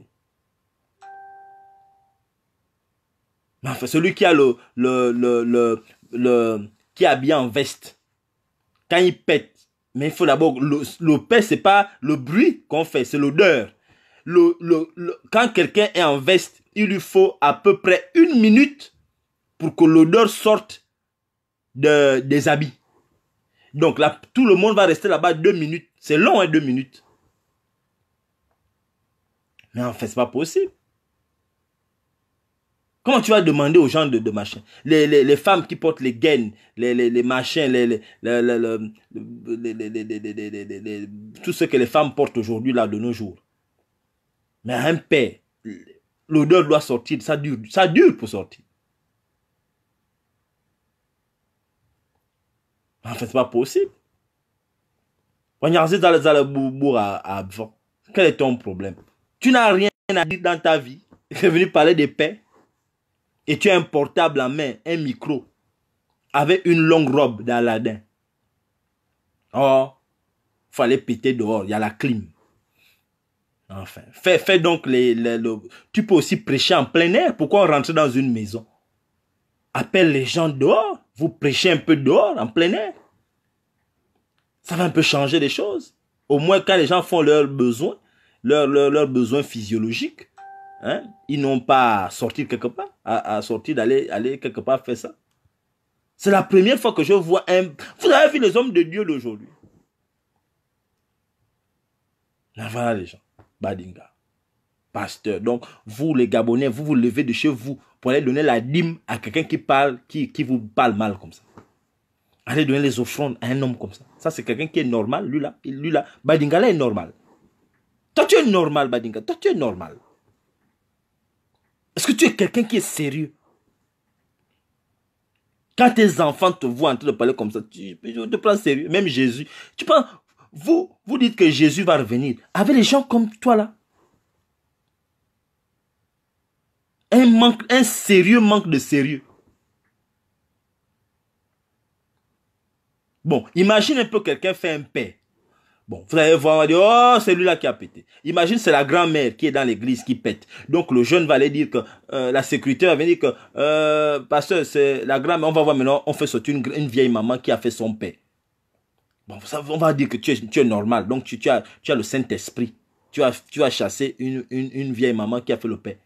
Mais enfin, celui qui a le, le, le, le, qui est habillé en veste, quand il pète, mais il faut d'abord, le, le pète, c'est pas le bruit qu'on fait, c'est l'odeur le, quand quelqu'un est en veste, il lui faut à peu près une minute pour que l'odeur sorte de, des habits. Donc là, tout le monde va rester là-bas deux minutes. C'est long, deux minutes. Mais en fait, c'est pas possible. Comment tu vas demander aux gens de, machin les, femmes qui portent les gaines, les, les machins, les, tout ce que les femmes portent aujourd'hui, là, de nos jours. Mais un père, l'odeur doit sortir, ça dure, ça dure pour sortir. En fait, n'est pas possible. On y dans le avant. Quel est ton problème Tu n'as rien à dire dans ta vie. Tu es venu parler de paix. Et tu as un portable en main, un micro, avec une longue robe d'Aladin. Oh, Il fallait péter dehors, il y a la clim. Enfin, fais, donc les, Tu peux aussi prêcher en plein air. Pourquoi rentrer dans une maison Appelle les gens dehors. Vous prêchez un peu dehors, en plein air. Ça va un peu changer les choses. Au moins, quand les gens font leurs besoins, leurs, besoins physiologiques, hein, ils n'ont pas à sortir quelque part, à, sortir d'aller aller quelque part faire ça. C'est la première fois que je vois un... Vous avez vu les hommes de Dieu d'aujourd'hui. Là, voilà les gens. Badinga. Pasteur. Donc, vous, les Gabonais, vous vous levez de chez vous pour aller donner la dîme à quelqu'un qui parle, qui, qui vous parle mal comme ça. Allez donner les offrandes à un homme comme ça. Ça, c'est quelqu'un qui est normal. Lui, là, lui, là, Badinga, là, est normal. Toi, tu es normal, Badinga. Toi, tu es normal. Est-ce que tu es quelqu'un qui est sérieux Quand tes enfants te voient en train de parler comme ça, tu, tu te prends sérieux. Même Jésus. Tu prends, vous, vous dites que Jésus va revenir avec des gens comme toi là. Un manque, un sérieux manque de sérieux. Bon, imagine un peu quelqu'un fait un paix. Bon, vous allez voir, on va dire, oh, c'est lui là qui a pété. Imagine, c'est la grand-mère qui est dans l'église qui pète. Donc, le jeune va aller dire que euh, la sécurité va venir que, euh, parce que c'est la grand-mère. On va voir maintenant, on fait sauter une, une vieille maman qui a fait son paix. Bon, on va dire que tu es, normal. Donc, tu, as, tu as le Saint-Esprit. Tu as, tu as chassé une, une, vieille maman qui a fait le paix.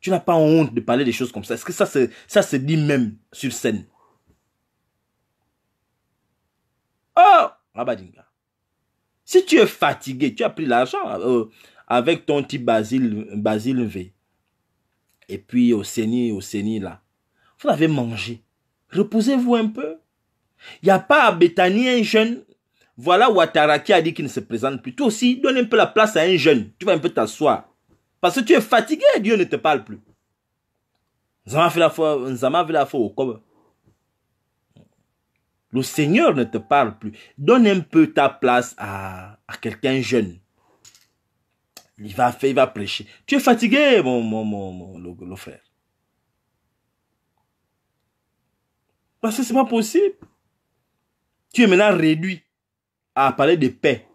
Tu n'as pas honte de parler des choses comme ça. Est-ce que ça se, ça se dit même sur scène Oh Rabadinga. Si tu es fatigué, tu as pris l'argent euh, avec ton petit Basile, Basile V. Et puis au Séni, au Séni là. Vous avez mangé. Reposez-vous un peu. Il n'y a pas à Bethanie un jeune. Voilà Atara qui a dit qu'il ne se présente plus. Toi aussi, donne un peu la place à un jeune. Tu vas un peu t'asseoir. Parce que tu es fatigué, Dieu ne te parle plus. Nous fait fait la foi au comme. Le Seigneur ne te parle plus. Donne un peu ta place à, à quelqu'un jeune. Il va faire, il va prêcher. Tu es fatigué, mon, mon, mon, frère. Parce que c'est pas possible. Tu es maintenant réduit à parler de paix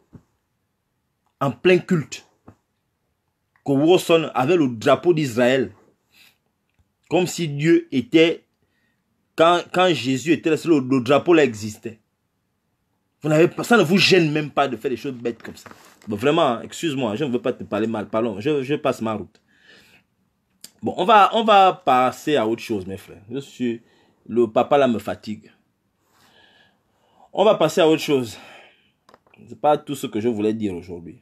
en plein culte. Que Wilson avait le drapeau d'Israël. Comme si Dieu était, quand, Jésus était là, le, drapeau là existait. Vous n'avez pas, ça ne vous gêne même pas de faire des choses bêtes comme ça. vraiment, excuse-moi, je ne veux pas te parler mal. Pardon, je, passe ma route. Bon, on va, on va passer à autre chose, mes frères. le papa là me fatigue. On va passer à autre chose. C'est pas tout ce que je voulais dire aujourd'hui.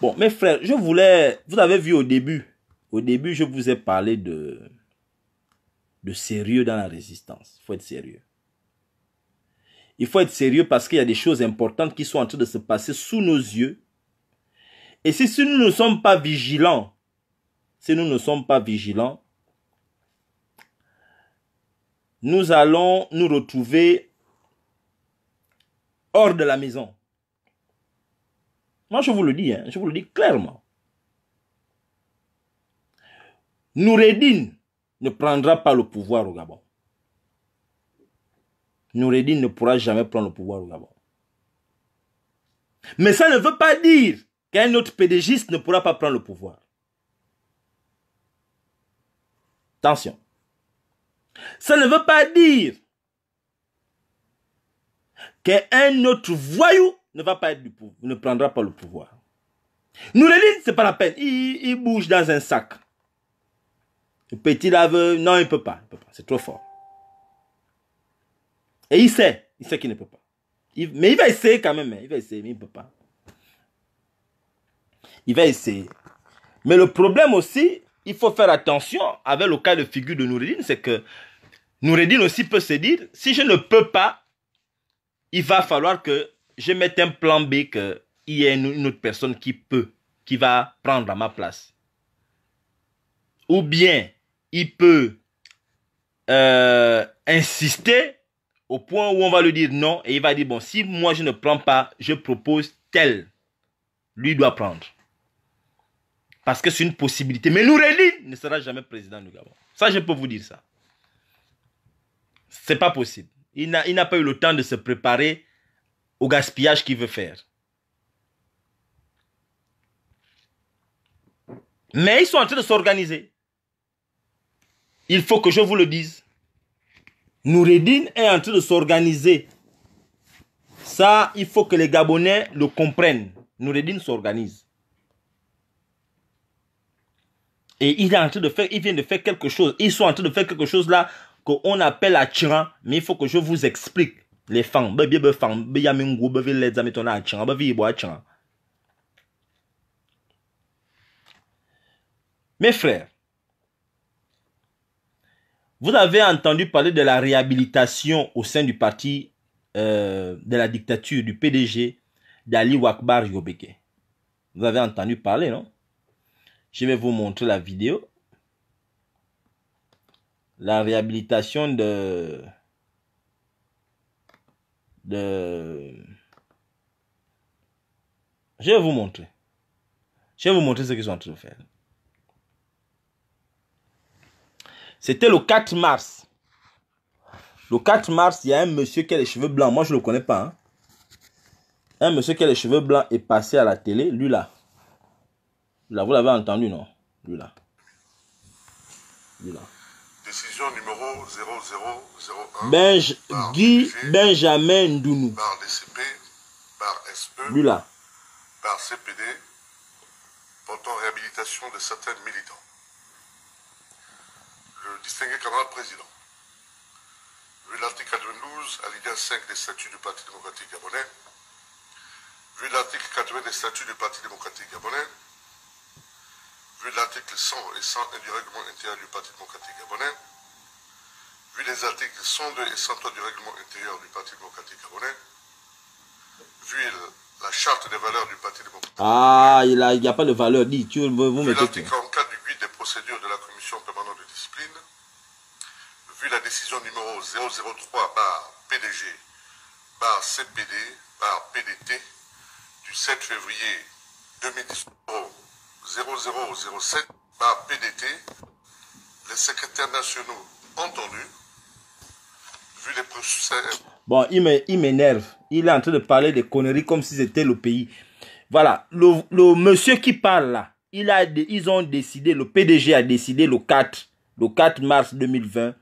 Bon, mes frères, je voulais. Vous avez vu au début. Au début, je vous ai parlé de. De sérieux dans la résistance. Il faut être sérieux. Il faut être sérieux parce qu'il y a des choses importantes qui sont en train de se passer sous nos yeux. Et si, si nous ne sommes pas vigilants, si nous ne sommes pas vigilants, nous allons nous retrouver hors de la maison. Moi, je vous le dis, hein, je vous le dis clairement. Noureddin ne prendra pas le pouvoir au Gabon. Noureddin ne pourra jamais prendre le pouvoir au Gabon. Mais ça ne veut pas dire qu'un autre pédégiste ne pourra pas prendre le pouvoir. Attention. Ça ne veut pas dire qu'un autre voyou ne va pas être du pouvoir, ne prendra pas le pouvoir. Nous ce n'est pas la peine. Il, bouge dans un sac. Le petit laveur, non, il peut pas. Il peut pas. C'est trop fort. Et il sait. Il sait qu'il ne peut pas. mais il va essayer quand même. Hein. Il va essayer, mais il ne peut pas. Il va essayer. Mais le problème aussi, il faut faire attention avec le cas de figure de Noureddin, c'est que Noureddin aussi peut se dire, si je ne peux pas, il va falloir que je mette un plan B, qu'il y ait une autre personne qui peut, qui va prendre à ma place. Ou bien, il peut euh, insister au point où on va lui dire non et il va dire, bon, si moi je ne prends pas, je propose tel. Lui doit prendre. Parce que c'est une possibilité. Mais Noureli ne sera jamais président du Gabon. Ça, je peux vous dire ça. C'est pas possible. Il n'a pas eu le temps de se préparer au gaspillage qu'il veut faire. Mais ils sont en train de s'organiser. Il faut que je vous le dise. Noureddin est en train de s'organiser. Ça, il faut que les Gabonais le comprennent. Noureddin s'organise. Et il est en train de faire, il vient de faire quelque chose. Ils sont en train de faire quelque chose là qu'on appelle attirant, mais il faut que je vous explique les femmes, ben, ben, ben, les amis, ton Mes frères, vous avez entendu parler de la réhabilitation au sein du parti euh, de la dictature du PDG d'Ali Wakbar Yobeke. Vous avez entendu parler, non Je vais vous montrer la vidéo la réhabilitation de de je vais vous montrer je vais vous montrer ce qu'ils sont en train de faire c'était le 4 mars le 4 mars il y a un monsieur qui a les cheveux blancs moi je le connais pas hein. un monsieur qui a les cheveux blancs est passé à la télé lui là là vous l'avez entendu non lui là lui là Décision numéro 0001. par Benjamin Par DCP, par SE. Par CPD, portant réhabilitation de certains militants. Le distingué camarade président. Vu l'article 92, alinéa 5 des statuts du Parti démocratique gabonais, vu l'article 80 des statuts du Parti démocratique gabonais, vu l'article 100 et 101 du règlement intérieur du Parti démocratique gabonais, vu les articles 102 et 103 du règlement intérieur du Parti démocratique gabonais, vu la charte des valeurs du Parti démocratique. Ah, il n'y a, pas de valeur dit. Tu vous L'article 44 du guide des procédures de la Commission permanente de discipline, vu la décision numéro 003 par PDG, par CPD, par PDT du 7 février 2018. 0007 par PDT, les secrétaires nationaux entendus, vu les procès. Bon, il m'énerve. Il est en train de parler des conneries comme si c'était le pays. Voilà, le, monsieur qui parle là, il a, ils ont décidé, le PDG a décidé le 4, le 4 mars 2020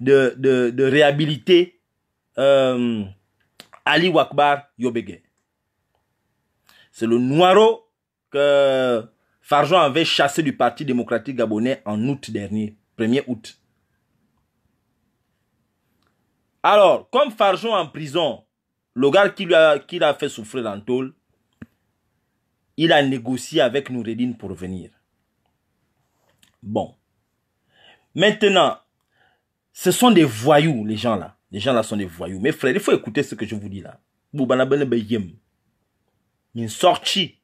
de, réhabiliter euh, Ali Wakbar Yobege. C'est le noiro que Farjon avait chassé du Parti démocratique gabonais en août dernier, 1er août. Alors, comme Farjon en prison, le gars qui l'a qui fait souffrir dans il a négocié avec Noureddin pour venir. Bon. Maintenant, ce sont des voyous, les gens-là. Les gens-là sont des voyous. Mes frères, il faut écouter ce que je vous dis là. Une sortie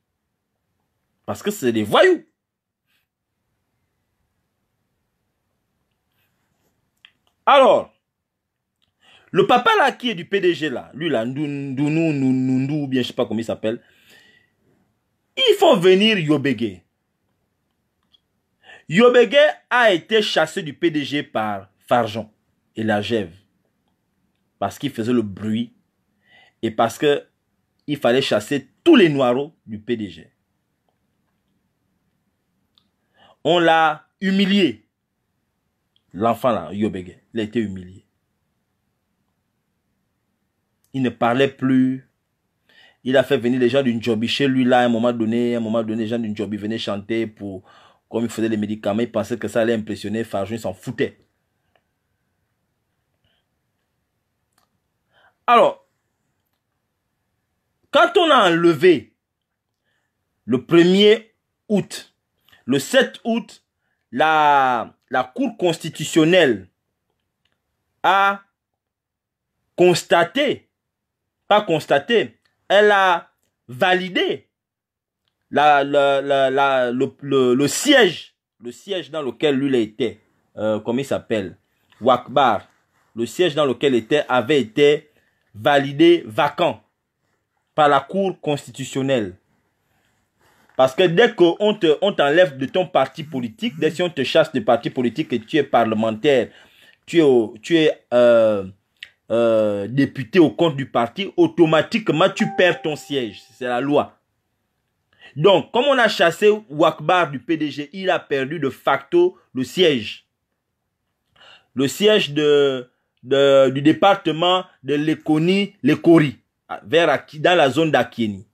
parce que c'est des voyous. Alors, le papa là qui est du PDG là, lui là, Ndounou, ou bien je sais pas comment il s'appelle, il faut venir Yobege. Yobege a été chassé du PDG par Farjon et la Gève. Parce qu'il faisait le bruit et parce qu'il fallait chasser tous les noireaux du PDG. On l'a humilié. L'enfant là, Yobege, il a été humilié. Il ne parlait plus. Il a fait venir les gens d'une job. chez lui là, à un moment donné, à un moment donné, les gens d'une jobby venaient chanter pour, comme il faisait les médicaments, il pensait que ça allait impressionner Farjou, il s'en foutait. Alors, quand on a enlevé le 1er août le 7 août, la, la Cour constitutionnelle a constaté, pas constaté, elle a validé la, le, siège, le siège dans lequel lui était, comme euh, comment il s'appelle, Wakbar, le siège dans lequel il était avait été validé vacant par la Cour constitutionnelle. Parce que dès qu'on te, on t'enlève de ton parti politique, dès si on te chasse de parti politique et tu es parlementaire, tu es, tu es euh, euh, député au compte du parti, automatiquement tu perds ton siège. C'est la loi. Donc, comme on a chassé Wakbar du PDG, il a perdu de facto le siège. Le siège de, du département de l'Ekoni, l'Ekori, vers, dans la zone d'Akieni.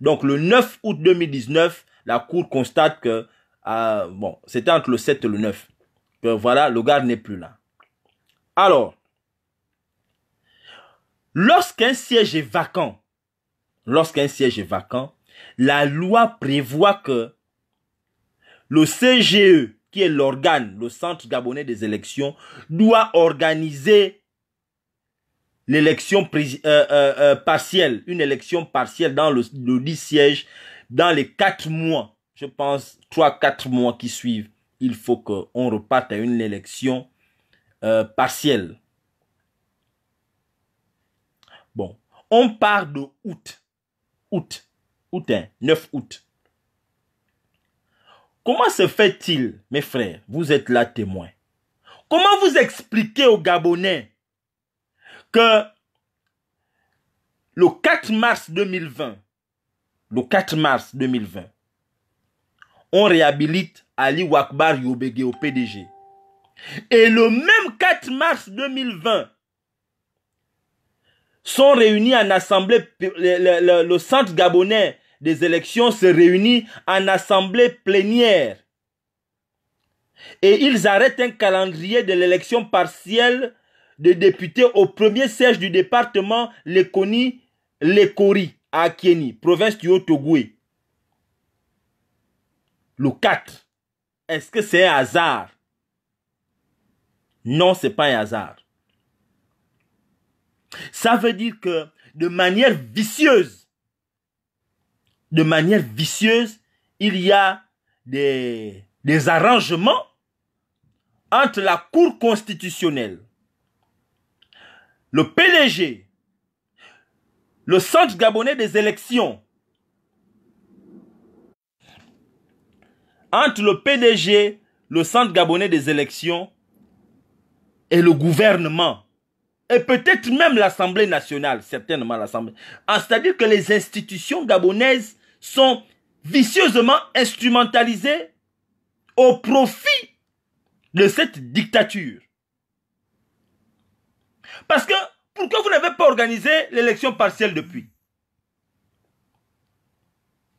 Donc le 9 août 2019, la Cour constate que, euh, bon, c'était entre le 7 et le 9, voilà, le garde n'est plus là. Alors, lorsqu'un siège est vacant, lorsqu'un siège est vacant, la loi prévoit que le CGE, qui est l'organe, le Centre gabonais des élections, doit organiser l'élection euh, euh, euh, partielle, une élection partielle dans le, 10 sièges, dans les 4 mois, je pense 3-4 mois qui suivent, il faut qu'on reparte à une élection partielle. Bon, on part de août. Août. Août 9 hein, août. Comment se fait-il, mes frères, vous êtes là témoins Comment vous expliquez aux Gabonais que le 4 mars 2020, le 4 mars 2020, on réhabilite Ali Wakbar Yobege au PDG. Et le même 4 mars 2020, sont réunis en assemblée, le centre gabonais des élections se réunit en assemblée plénière. Et ils arrêtent un calendrier de l'élection partielle de députés au premier siège du département Lekoni Lekori à Kieni, province du haut togoué Le 4. Est-ce que c'est un hasard Non, ce n'est pas un hasard. Ça veut dire que de manière vicieuse, de manière vicieuse, il y a des arrangements entre la Cour constitutionnelle le PDG, le Centre gabonais des élections, entre le PDG, le Centre gabonais des élections et le gouvernement, et peut-être même l'Assemblée nationale, certainement l'Assemblée. Ah, c'est-à-dire que les institutions gabonaises sont vicieusement instrumentalisées au profit de cette dictature. Parce que pourquoi vous n'avez pas organisé l'élection partielle depuis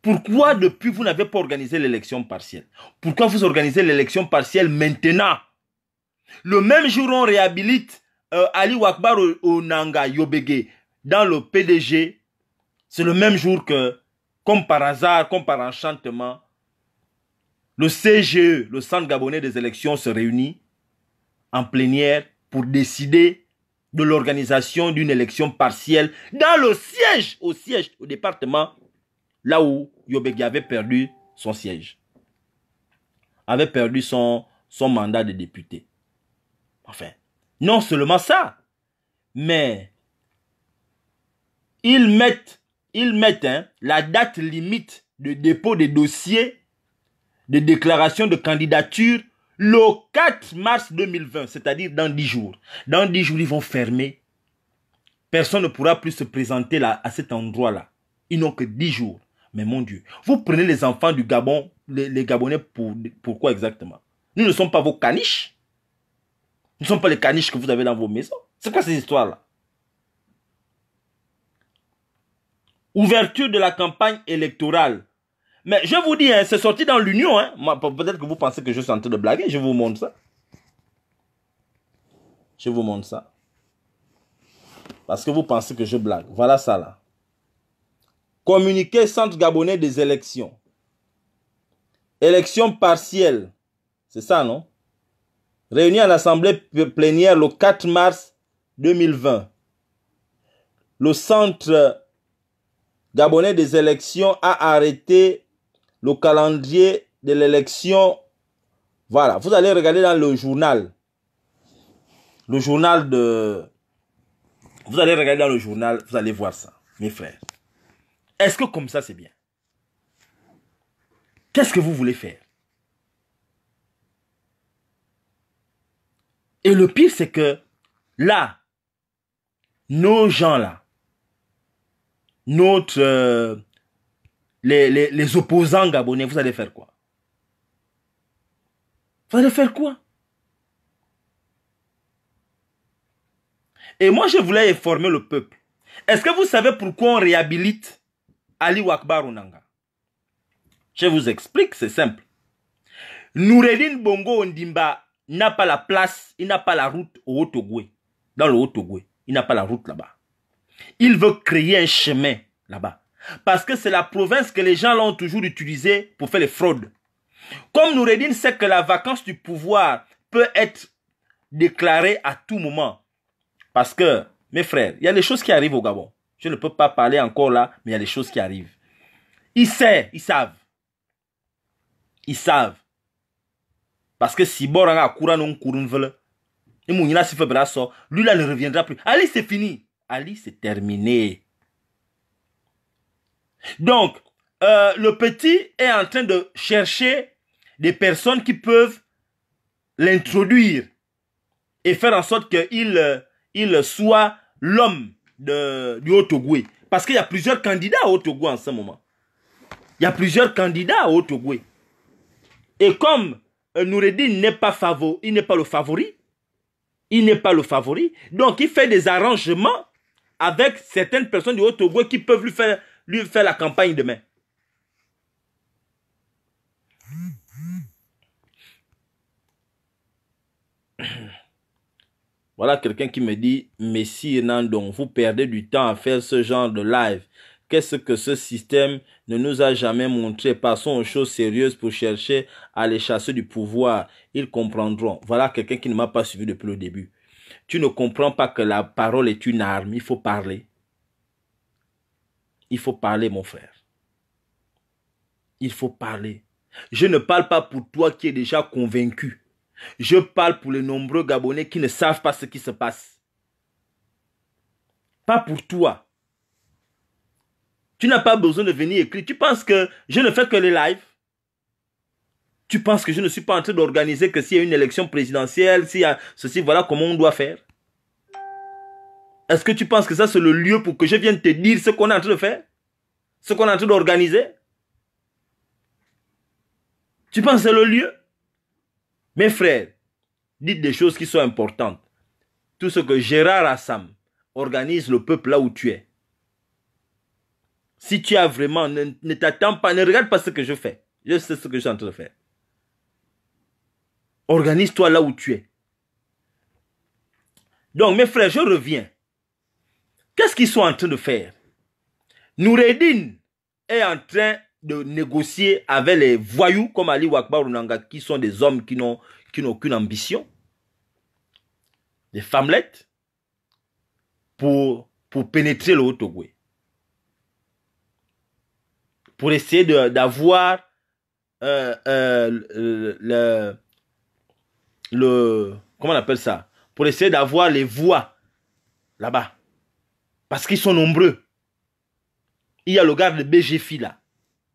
Pourquoi depuis vous n'avez pas organisé l'élection partielle Pourquoi vous organisez l'élection partielle maintenant Le même jour on réhabilite euh, Ali Wakbar Nanga Yobege dans le PDG, c'est le même jour que, comme par hasard, comme par enchantement, le CGE, le Centre gabonais des élections, se réunit en plénière pour décider de l'organisation d'une élection partielle dans le siège, au siège, au département, là où Yobegi avait perdu son siège, avait perdu son, son mandat de député. Enfin, non seulement ça, mais ils mettent, hein, la date limite de dépôt des dossiers de déclaration de candidature le 4 mars 2020, c'est-à-dire dans 10 jours, dans 10 jours, ils vont fermer. Personne ne pourra plus se présenter à cet endroit-là. Ils n'ont que 10 jours. Mais mon Dieu, vous prenez les enfants du Gabon, les, Gabonais, pour, pourquoi exactement Nous ne sommes pas vos caniches. Nous ne sommes pas les caniches que vous avez dans vos maisons. C'est quoi ces histoires-là Ouverture de la campagne électorale mais je vous dis, hein, c'est sorti dans l'Union. Hein. Peut-être que vous pensez que je suis en train de blaguer. Je vous montre ça. Je vous montre ça. Parce que vous pensez que je blague. Voilà ça là. Communiqué Centre Gabonais des élections. Élection partielle. C'est ça, non Réunie à l'Assemblée plénière le 4 mars 2020. Le Centre Gabonais des élections a arrêté le calendrier de l'élection. Voilà, vous allez regarder dans le journal. Le journal de... Vous allez regarder dans le journal, vous allez voir ça, mes frères. Est-ce que comme ça, c'est bien Qu'est-ce que vous voulez faire Et le pire, c'est que là, nos gens là, notre euh, les, opposants gabonais, vous allez faire quoi Vous allez faire quoi Et moi, je voulais informer le peuple. Est-ce que vous savez pourquoi on réhabilite Ali Wakbar Onanga Je vous explique, c'est simple. Noureline Bongo Ondimba n'a pas la place, il n'a pas la route au haut Dans le haut il n'a pas la route là-bas. Il veut créer un chemin là-bas. Parce que c'est la province que les gens l'ont toujours utilisée pour faire les fraudes. Comme Noureddin sait que la vacance du pouvoir peut être déclarée à tout moment. Parce que, mes frères, il y a des choses qui arrivent au Gabon. Je ne peux pas parler encore là, mais il y a des choses qui arrivent. Ils savent, ils savent. Ils savent. Parce que si Boranga A non Il lui là ne reviendra plus. Ali, c'est fini. Ali, c'est terminé. Donc, euh, le petit est en train de chercher des personnes qui peuvent l'introduire et faire en sorte qu'il euh, il soit l'homme du haut Parce qu'il y a plusieurs candidats au Togo en ce moment. Il y a plusieurs candidats au Togo. Et comme euh, Noureddin n'est pas il n'est pas le favori. Il n'est pas le favori. Donc il fait des arrangements avec certaines personnes du haut qui peuvent lui faire lui faire la campagne demain. Voilà quelqu'un qui me dit, Messi Nandon, vous perdez du temps à faire ce genre de live. Qu'est-ce que ce système ne nous a jamais montré Passons aux choses sérieuses pour chercher à les chasser du pouvoir. Ils comprendront. Voilà quelqu'un qui ne m'a pas suivi depuis le début. Tu ne comprends pas que la parole est une arme. Il faut parler. Il faut parler, mon frère. Il faut parler. Je ne parle pas pour toi qui es déjà convaincu. Je parle pour les nombreux Gabonais qui ne savent pas ce qui se passe. Pas pour toi. Tu n'as pas besoin de venir écrire. Tu penses que je ne fais que les lives Tu penses que je ne suis pas en train d'organiser que s'il y a une élection présidentielle, s'il y a ceci, voilà comment on doit faire est-ce que tu penses que ça c'est le lieu pour que je vienne te dire ce qu'on est en train de faire Ce qu'on est en train d'organiser Tu penses que c'est le lieu Mes frères, dites des choses qui sont importantes. Tout ce que Gérard Assam organise le peuple là où tu es. Si tu as vraiment, ne, t'attends pas, ne regarde pas ce que je fais. Je sais ce que je suis en train de faire. Organise-toi là où tu es. Donc, mes frères, je reviens. Qu'est-ce qu'ils sont en train de faire Noureddin est en train de négocier avec les voyous comme Ali Wakbar Nanga, qui sont des hommes qui n'ont aucune ambition, des femmelettes, pour, pour pénétrer le Haut-Togoué. Pour essayer d'avoir euh, euh, le, le. Comment on appelle ça Pour essayer d'avoir les voix là-bas. Parce qu'ils sont nombreux. Il y a le gars de BGFI là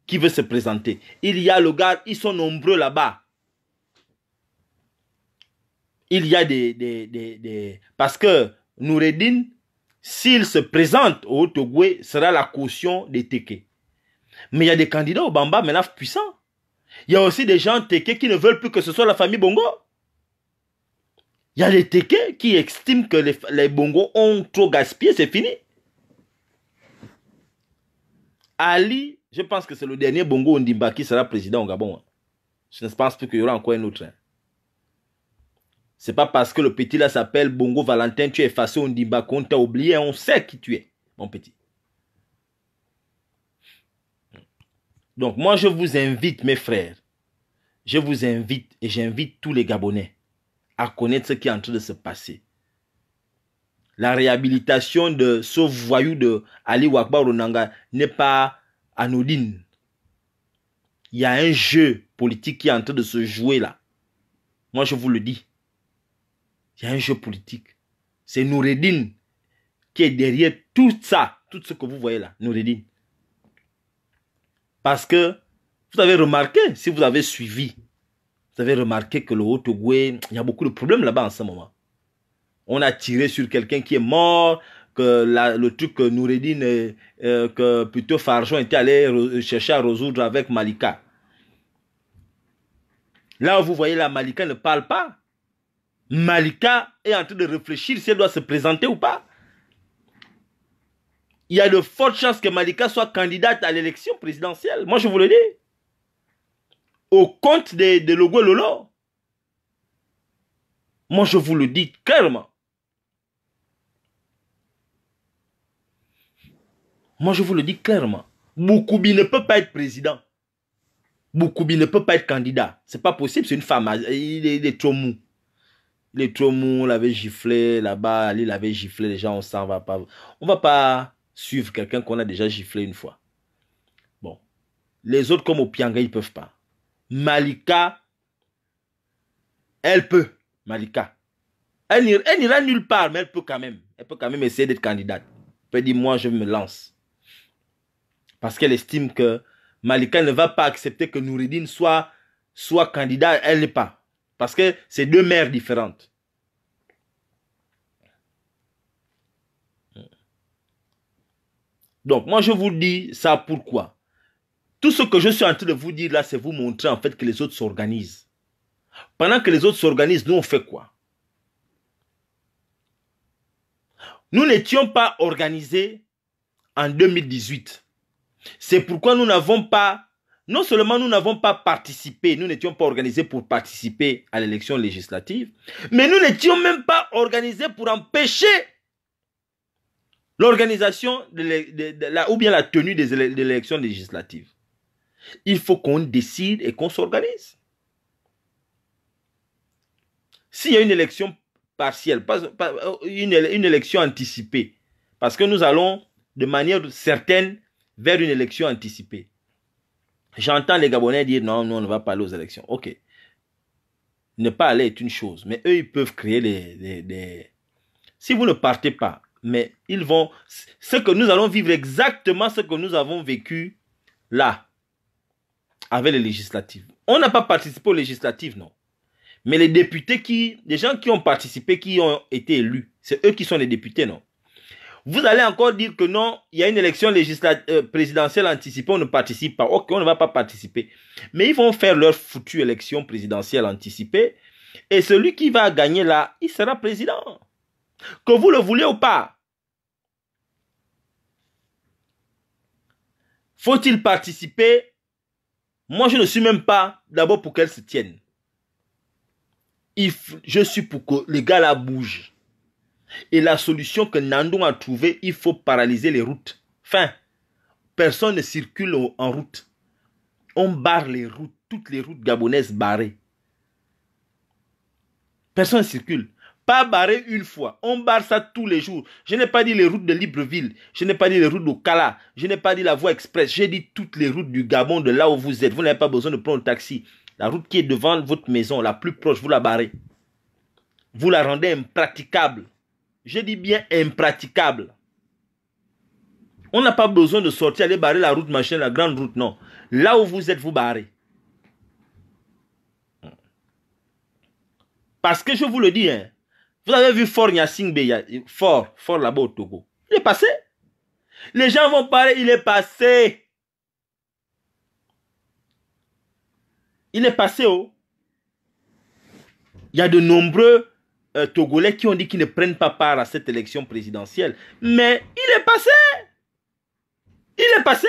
qui veut se présenter. Il y a le gars, ils sont nombreux là-bas. Il y a des, des, Parce que Noureddin, s'il se présente au Togoué, sera la caution des Teke. Mais il y a des candidats au Bamba maintenant puissants. Il y a aussi des gens Teke qui ne veulent plus que ce soit la famille Bongo. Il y a des Teke qui estiment que les, les Bongo ont trop gaspillé, c'est fini. Ali, je pense que c'est le dernier Bongo Ondimba qui sera président au Gabon. Hein. Je ne pense plus qu'il y aura encore un autre. Hein. Ce n'est pas parce que le petit là s'appelle Bongo Valentin, tu es effacé Ondimba qu'on t'a oublié, on sait qui tu es, mon petit. Donc moi je vous invite mes frères, je vous invite et j'invite tous les Gabonais à connaître ce qui est en train de se passer la réhabilitation de ce voyou de Ali Wakba Ronanga n'est pas anodine. Il y a un jeu politique qui est en train de se jouer là. Moi, je vous le dis. Il y a un jeu politique. C'est Noureddin qui est derrière tout ça, tout ce que vous voyez là, Noureddin. Parce que vous avez remarqué, si vous avez suivi, vous avez remarqué que le haut togwe il y a beaucoup de problèmes là-bas en ce moment. On a tiré sur quelqu'un qui est mort, que le truc que Noureddin, euh, euh, que plutôt Farjon était allé chercher à résoudre avec Malika. Là, vous voyez, la Malika ne parle pas. Malika est en train de réfléchir si elle doit se présenter ou pas. Il y a de fortes chances que Malika soit candidate à l'élection présidentielle. Moi, je vous le dis. Au compte de, de Logo Lolo. Moi, je vous le dis clairement. Moi, je vous le dis clairement. Boukoubi ne peut pas être président. Boukoubi ne peut pas être candidat. C'est pas possible, c'est une femme. Il est, trop mou. Il est trop mou, on l'avait giflé là-bas, il l'avait giflé, les gens, on s'en va pas. On va pas suivre quelqu'un qu'on a déjà giflé une fois. Bon. Les autres, comme Opianga, ils peuvent pas. Malika, elle peut. Malika. Elle n'ira nulle part, mais elle peut quand même. Elle peut quand même essayer d'être candidate. Elle peut dire, moi, je me lance. Parce qu'elle estime que Malika ne va pas accepter que Nouridine soit, soit candidat, elle n'est pas. Parce que c'est deux mères différentes. Donc, moi, je vous dis ça pourquoi. Tout ce que je suis en train de vous dire là, c'est vous montrer en fait que les autres s'organisent. Pendant que les autres s'organisent, nous, on fait quoi Nous n'étions pas organisés en 2018. C'est pourquoi nous n'avons pas, non seulement nous n'avons pas participé, nous n'étions pas organisés pour participer à l'élection législative, mais nous n'étions même pas organisés pour empêcher l'organisation ou bien la tenue des élections législatives. Il faut qu'on décide et qu'on s'organise. S'il y a une élection partielle, une élection anticipée, parce que nous allons de manière certaine vers une élection anticipée. J'entends les Gabonais dire non, nous, on ne va pas aller aux élections. OK. Ne pas aller est une chose, mais eux, ils peuvent créer des... des... Si vous ne partez pas, mais ils vont... Ce que nous allons vivre, exactement ce que nous avons vécu là, avec les législatives. On n'a pas participé aux législatives, non. Mais les députés qui... Les gens qui ont participé, qui ont été élus, c'est eux qui sont les députés, non. Vous allez encore dire que non, il y a une élection législative, euh, présidentielle anticipée, on ne participe pas. Ok, on ne va pas participer. Mais ils vont faire leur foutue élection présidentielle anticipée. Et celui qui va gagner là, il sera président. Que vous le voulez ou pas. Faut-il participer Moi, je ne suis même pas d'abord pour qu'elle se tienne. je suis pour que les gars là bougent. Et la solution que Nando a trouvée, il faut paralyser les routes. Fin. Personne ne circule en route. On barre les routes, toutes les routes gabonaises barrées. Personne ne circule. Pas barré une fois. On barre ça tous les jours. Je n'ai pas dit les routes de Libreville. Je n'ai pas dit les routes de Je n'ai pas dit la voie express. J'ai dit toutes les routes du Gabon, de là où vous êtes. Vous n'avez pas besoin de prendre le taxi. La route qui est devant votre maison, la plus proche, vous la barrez. Vous la rendez impraticable. Je dis bien impraticable. On n'a pas besoin de sortir, aller barrer la route, machin, la grande route, non. Là où vous êtes, vous barrez. Parce que je vous le dis, hein. vous avez vu Fort Nyasingbe, Fort, Fort là-bas au Togo. Il est passé. Les gens vont parler, il est passé. Il est passé, oh. Il y a de nombreux euh, Togolais qui ont dit qu'ils ne prennent pas part à cette élection présidentielle. Mais il est passé. Il est passé.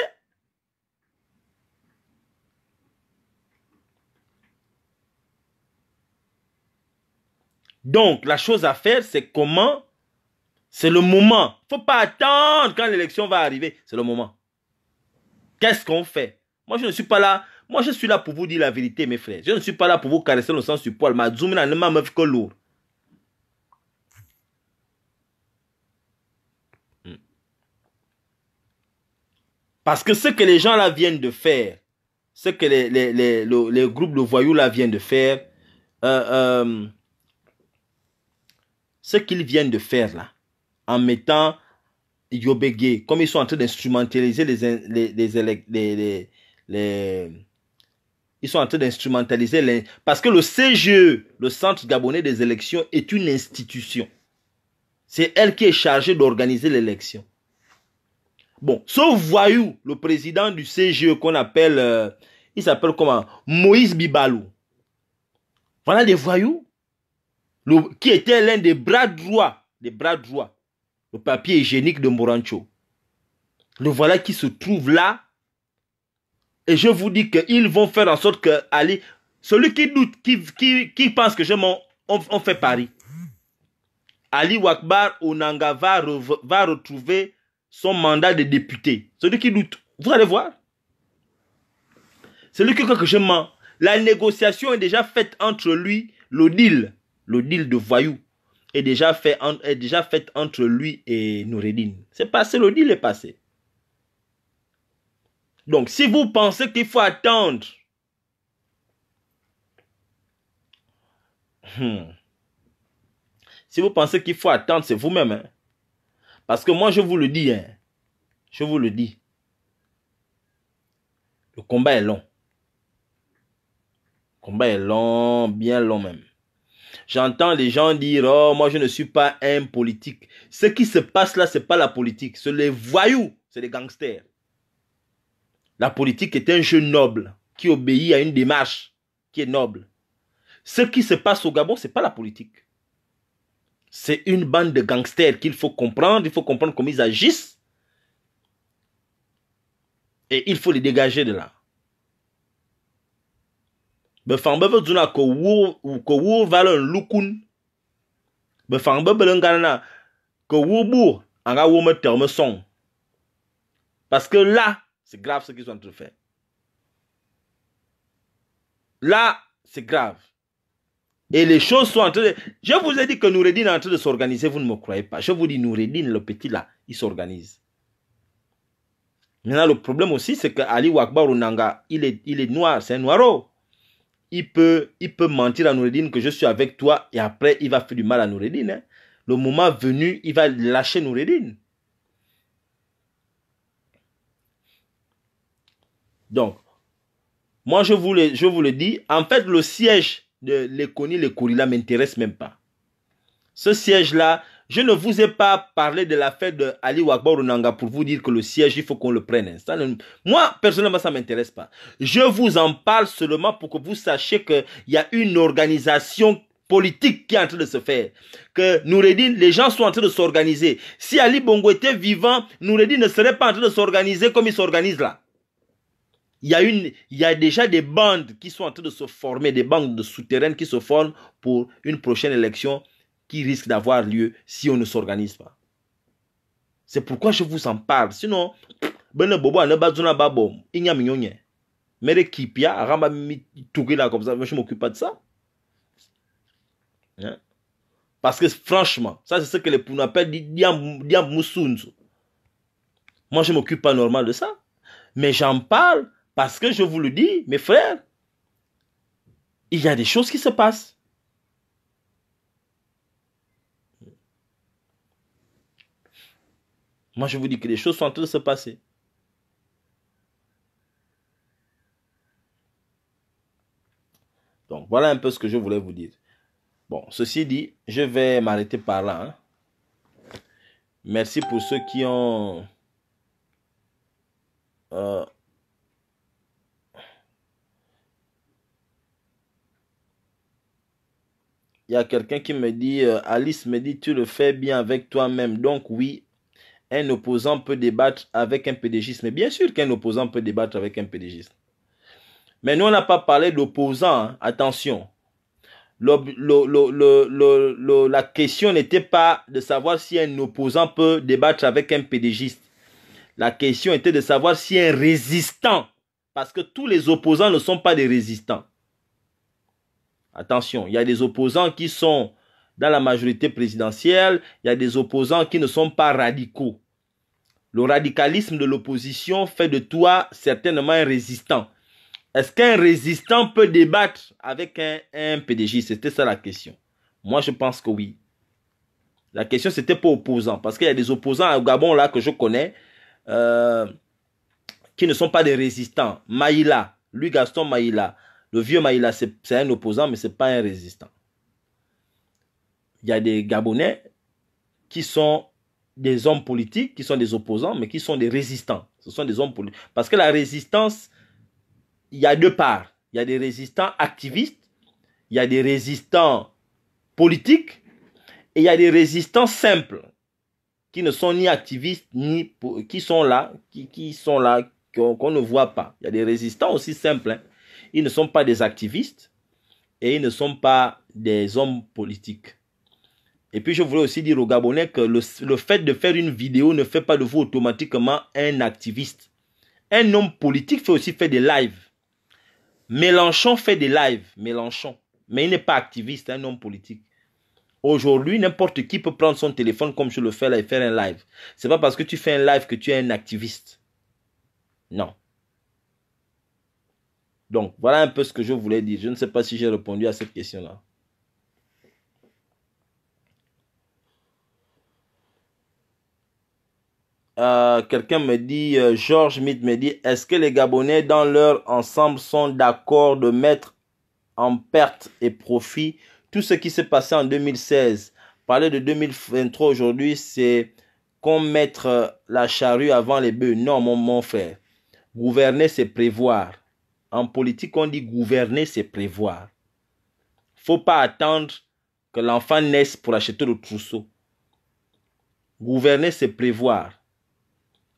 Donc, la chose à faire, c'est comment C'est le moment. Il ne faut pas attendre quand l'élection va arriver. C'est le moment. Qu'est-ce qu'on fait Moi, je ne suis pas là. Moi, je suis là pour vous dire la vérité, mes frères. Je ne suis pas là pour vous caresser le sens du poil. Ma ne m'a même que lourd. Parce que ce que les gens là viennent de faire, ce que les, les, groupes de voyous là viennent de faire, euh, euh, ce qu'ils viennent de faire là, en mettant Yobege, comme ils sont en train d'instrumentaliser les, les, les, Ils sont en train d'instrumentaliser les... Parce que le CGE, le Centre Gabonais des élections, est une institution. C'est elle qui est chargée d'organiser l'élection. Bon, ce voyou, le président du CGE qu'on appelle, euh, il s'appelle comment Moïse Bibalou. Voilà des voyous qui était l'un des bras droits, des bras droits, le papier hygiénique de Morancho. Le voilà qui se trouve là. Et je vous dis qu'ils vont faire en sorte que, Ali, celui qui doute, qui, qui, pense que je m'en, on, fait pari. Ali Wakbar Onanga va, va retrouver son mandat de député. Celui qui doute. Vous allez voir. Celui qui croit que je mens. La négociation est déjà faite entre lui, le deal, le deal de voyou, est déjà fait, déjà faite entre lui et Noureddin. C'est passé, le deal est passé. Donc, si vous pensez qu'il faut attendre, hmm. si vous pensez qu'il faut attendre, c'est vous-même. Hein. Parce que moi, je vous le dis, hein, je vous le dis, le combat est long. Le combat est long, bien long même. J'entends les gens dire, oh, moi, je ne suis pas un politique. Ce qui se passe là, ce n'est pas la politique. Ce sont les voyous, c'est les gangsters. La politique est un jeu noble qui obéit à une démarche qui est noble. Ce qui se passe au Gabon, ce n'est pas la politique. C'est une bande de gangsters qu'il faut comprendre. Il faut comprendre comment ils agissent. Et il faut les dégager de là. parce que là c'est grave ce qu'ils sont en train faire là c'est grave et les choses sont en train de... Je vous ai dit que Noureddin est en train de s'organiser, vous ne me croyez pas. Je vous dis, Noureddin, le petit là, il s'organise. Maintenant, le problème aussi, c'est que Ali il est, il est noir, c'est un noiro. Il peut, il peut mentir à Noureddin que je suis avec toi et après, il va faire du mal à Noureddin. Hein. Le moment venu, il va lâcher Noureddin. Donc, moi, je vous, je vous le dis, en fait, le siège les Koni, les ne m'intéressent même pas. Ce siège-là, je ne vous ai pas parlé de l'affaire de Ali pour vous dire que le siège, il faut qu'on le prenne. Moi, personnellement, ça ne m'intéresse pas. Je vous en parle seulement pour que vous sachiez qu'il y a une organisation politique qui est en train de se faire. Que Noureddin, les gens sont en train de s'organiser. Si Ali Bongo était vivant, Noureddin ne serait pas en train de s'organiser comme il s'organise là il y, a une, il y a déjà des bandes qui sont en train de se former, des bandes de souterraines qui se forment pour une prochaine élection qui risque d'avoir lieu si on ne s'organise pas. C'est pourquoi je vous en parle. Sinon, je Mais comme ça, je m'occupe pas de ça. Hein? Parce que franchement, ça c'est ce que les Poun appellent Diam Moi je m'occupe pas normal de ça. Mais j'en parle parce que je vous le dis, mes frères, il y a des choses qui se passent. Moi, je vous dis que les choses sont en train de se passer. Donc, voilà un peu ce que je voulais vous dire. Bon, ceci dit, je vais m'arrêter par là. Hein. Merci pour ceux qui ont... Euh, il y a quelqu'un qui me dit, euh, Alice me dit, tu le fais bien avec toi-même. Donc oui, un opposant peut débattre avec un pédégiste. Mais bien sûr qu'un opposant peut débattre avec un pédégiste. Mais nous, on n'a pas parlé d'opposant. Hein. Attention. la question n'était pas de savoir si un opposant peut débattre avec un pédégiste. La question était de savoir si un résistant, parce que tous les opposants ne sont pas des résistants. Attention, il y a des opposants qui sont dans la majorité présidentielle, il y a des opposants qui ne sont pas radicaux. Le radicalisme de l'opposition fait de toi certainement un résistant. Est-ce qu'un résistant peut débattre avec un, un PDG C'était ça la question. Moi, je pense que oui. La question, c'était pour opposants, Parce qu'il y a des opposants au Gabon, là, que je connais, euh, qui ne sont pas des résistants. Maïla, lui, Gaston Maïla. Le vieux Maïla, c'est un opposant, mais ce n'est pas un résistant. Il y a des Gabonais qui sont des hommes politiques, qui sont des opposants, mais qui sont des résistants. Ce sont des hommes politiques. Parce que la résistance, il y a deux parts. Il y a des résistants activistes, il y a des résistants politiques, et il y a des résistants simples, qui ne sont ni activistes, ni qui sont là, qui, sont là, qu'on ne voit pas. Il y a des résistants aussi simples. Hein. Ils ne sont pas des activistes et ils ne sont pas des hommes politiques. Et puis je voudrais aussi dire aux Gabonais que le, fait de faire une vidéo ne fait pas de vous automatiquement un activiste. Un homme politique fait aussi faire des lives. Mélenchon fait des lives, Mélenchon. Mais il n'est pas activiste, un homme politique. Aujourd'hui, n'importe qui peut prendre son téléphone comme je le fais là et faire un live. C'est pas parce que tu fais un live que tu es un activiste. Non. Donc, voilà un peu ce que je voulais dire. Je ne sais pas si j'ai répondu à cette question-là. Euh, quelqu'un me dit, George euh, Georges Mitt me dit, est-ce que les Gabonais dans leur ensemble sont d'accord de mettre en perte et profit tout ce qui s'est passé en 2016 Parler de 2023 aujourd'hui, c'est qu'on mettre euh, la charrue avant les bœufs. Non, mon frère. Gouverner, c'est prévoir en politique, on dit gouverner, c'est prévoir. Faut pas attendre que l'enfant naisse pour acheter le trousseau. Gouverner, c'est prévoir.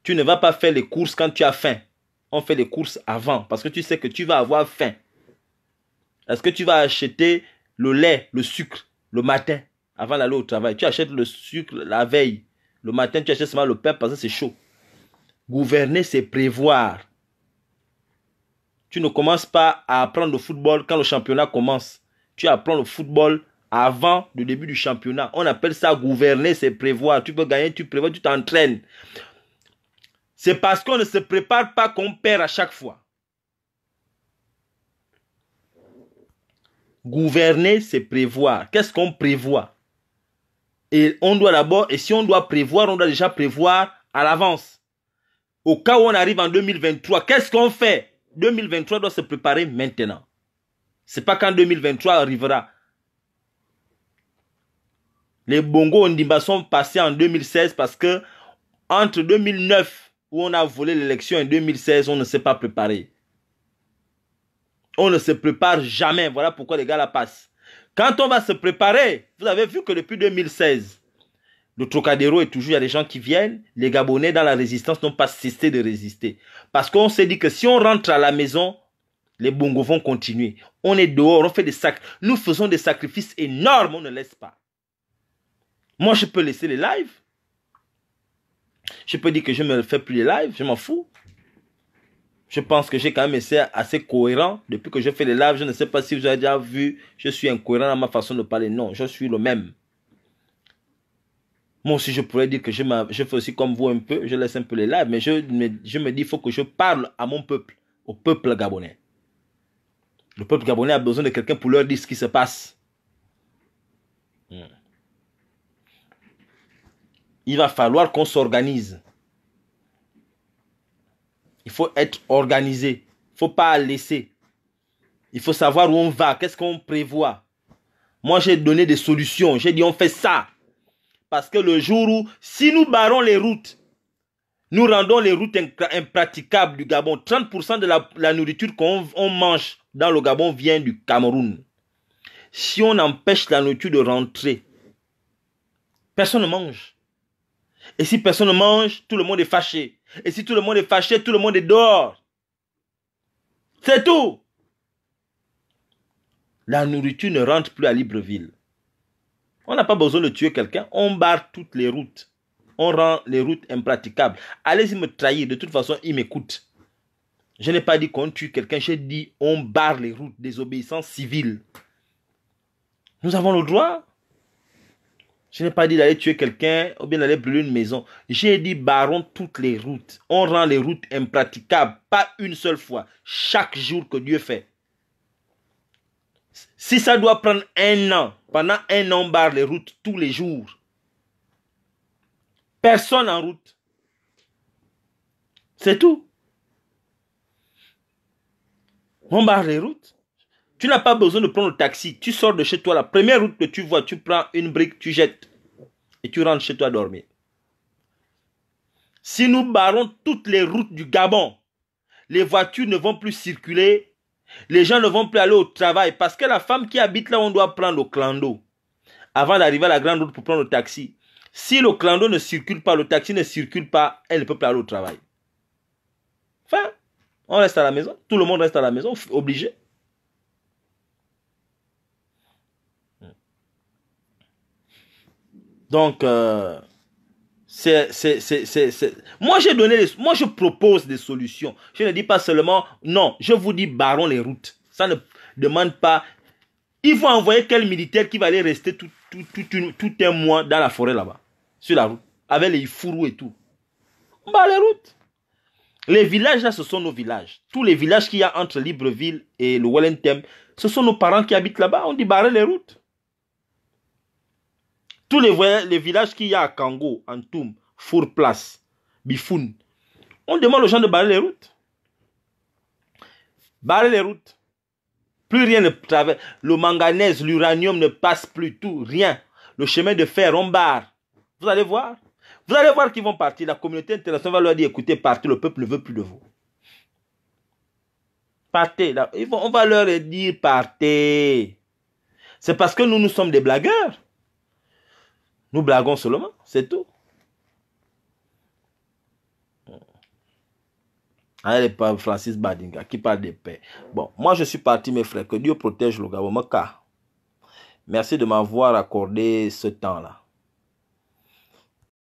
Tu ne vas pas faire les courses quand tu as faim. On fait les courses avant parce que tu sais que tu vas avoir faim. Est-ce que tu vas acheter le lait, le sucre le matin avant d'aller au travail Tu achètes le sucre la veille. Le matin, tu achètes seulement le pain parce que c'est chaud. Gouverner, c'est prévoir. Tu ne commences pas à apprendre le football quand le championnat commence. Tu apprends le football avant le début du championnat. On appelle ça gouverner, c'est prévoir. Tu peux gagner, tu prévois, tu t'entraînes. C'est parce qu'on ne se prépare pas qu'on perd à chaque fois. Gouverner, c'est prévoir. Qu'est-ce qu'on prévoit Et on doit d'abord, et si on doit prévoir, on doit déjà prévoir à l'avance. Au cas où on arrive en 2023, qu'est-ce qu'on fait 2023 doit se préparer maintenant. Ce n'est pas quand 2023 arrivera. Les Bongo Ondimba sont passés en 2016 parce que entre 2009 où on a volé l'élection et 2016, on ne s'est pas préparé. On ne se prépare jamais. Voilà pourquoi les gars la passent. Quand on va se préparer, vous avez vu que depuis 2016, le Trocadéro est toujours, il y a des gens qui viennent. Les Gabonais dans la résistance n'ont pas cessé de résister. Parce qu'on s'est dit que si on rentre à la maison, les Bongos vont continuer. On est dehors, on fait des sacs. Nous faisons des sacrifices énormes, on ne laisse pas. Moi, je peux laisser les lives. Je peux dire que je ne fais plus les lives, je m'en fous. Je pense que j'ai quand même essayé assez cohérent. Depuis que je fais les lives, je ne sais pas si vous avez déjà vu, je suis incohérent dans ma façon de parler. Non, je suis le même. Moi aussi, je pourrais dire que je, fais aussi comme vous un peu, je laisse un peu les lives, mais je, me, je me dis, il faut que je parle à mon peuple, au peuple gabonais. Le peuple gabonais a besoin de quelqu'un pour leur dire ce qui se passe. Hmm. Il va falloir qu'on s'organise. Il faut être organisé. Il ne faut pas laisser. Il faut savoir où on va, qu'est-ce qu'on prévoit. Moi, j'ai donné des solutions. J'ai dit, on fait ça. Parce que le jour où, si nous barrons les routes, nous rendons les routes impraticables du Gabon. 30% de la, nourriture qu'on mange dans le Gabon vient du Cameroun. Si on empêche la nourriture de rentrer, personne ne mange. Et si personne ne mange, tout le monde est fâché. Et si tout le monde est fâché, tout le monde est dehors. C'est tout. La nourriture ne rentre plus à Libreville. On n'a pas besoin de tuer quelqu'un. On barre toutes les routes. On rend les routes impraticables. Allez-y me trahir. De toute façon, il m'écoute. Je n'ai pas dit qu'on tue quelqu'un. J'ai dit on barre les routes. Désobéissance civile. Nous avons le droit. Je n'ai pas dit d'aller tuer quelqu'un ou bien d'aller brûler une maison. J'ai dit barrons toutes les routes. On rend les routes impraticables. Pas une seule fois. Chaque jour que Dieu fait. Si ça doit prendre un an pendant un an, barre les routes tous les jours. Personne en route. C'est tout. On barre les routes. Tu n'as pas besoin de prendre le taxi. Tu sors de chez toi. La première route que tu vois, tu prends une brique, tu jettes. Et tu rentres chez toi dormir. Si nous barrons toutes les routes du Gabon, les voitures ne vont plus circuler les gens ne vont plus aller au travail parce que la femme qui habite là, on doit prendre le clando avant d'arriver à la grande route pour prendre le taxi. Si le clando ne circule pas, le taxi ne circule pas, elle ne peut plus aller au travail. Enfin, on reste à la maison. Tout le monde reste à la maison, obligé. Donc, euh, moi, j'ai donné, moi, je propose des solutions. Je ne dis pas seulement, non, je vous dis, barrons les routes. Ça ne demande pas. Ils vont envoyer quel militaire qui va aller rester tout, un mois dans la forêt là-bas, sur la route, avec les fourrous et tout. barre les routes. Les villages là, ce sont nos villages. Tous les villages qu'il y a entre Libreville et le Wellington, ce sont nos parents qui habitent là-bas. On dit, barrez les routes. Tous les, les villages qu'il y a à Kango, Antoum, Fourplace, Bifoun, on demande aux gens de barrer les routes. Barrer les routes. Plus rien ne traverse. Le manganèse, l'uranium ne passe plus, tout, rien. Le chemin de fer, on barre. Vous allez voir. Vous allez voir qu'ils vont partir. La communauté internationale va leur dire, écoutez, partez, le peuple ne veut plus de vous. Partez. on va leur dire, partez. C'est parce que nous, nous sommes des blagueurs. Nous blaguons seulement, c'est tout. Hein. Allez, Francis Badinga qui parle de paix. Bon, moi je suis parti, mes frères. Que Dieu protège le Gabon. Merci de m'avoir accordé ce temps-là.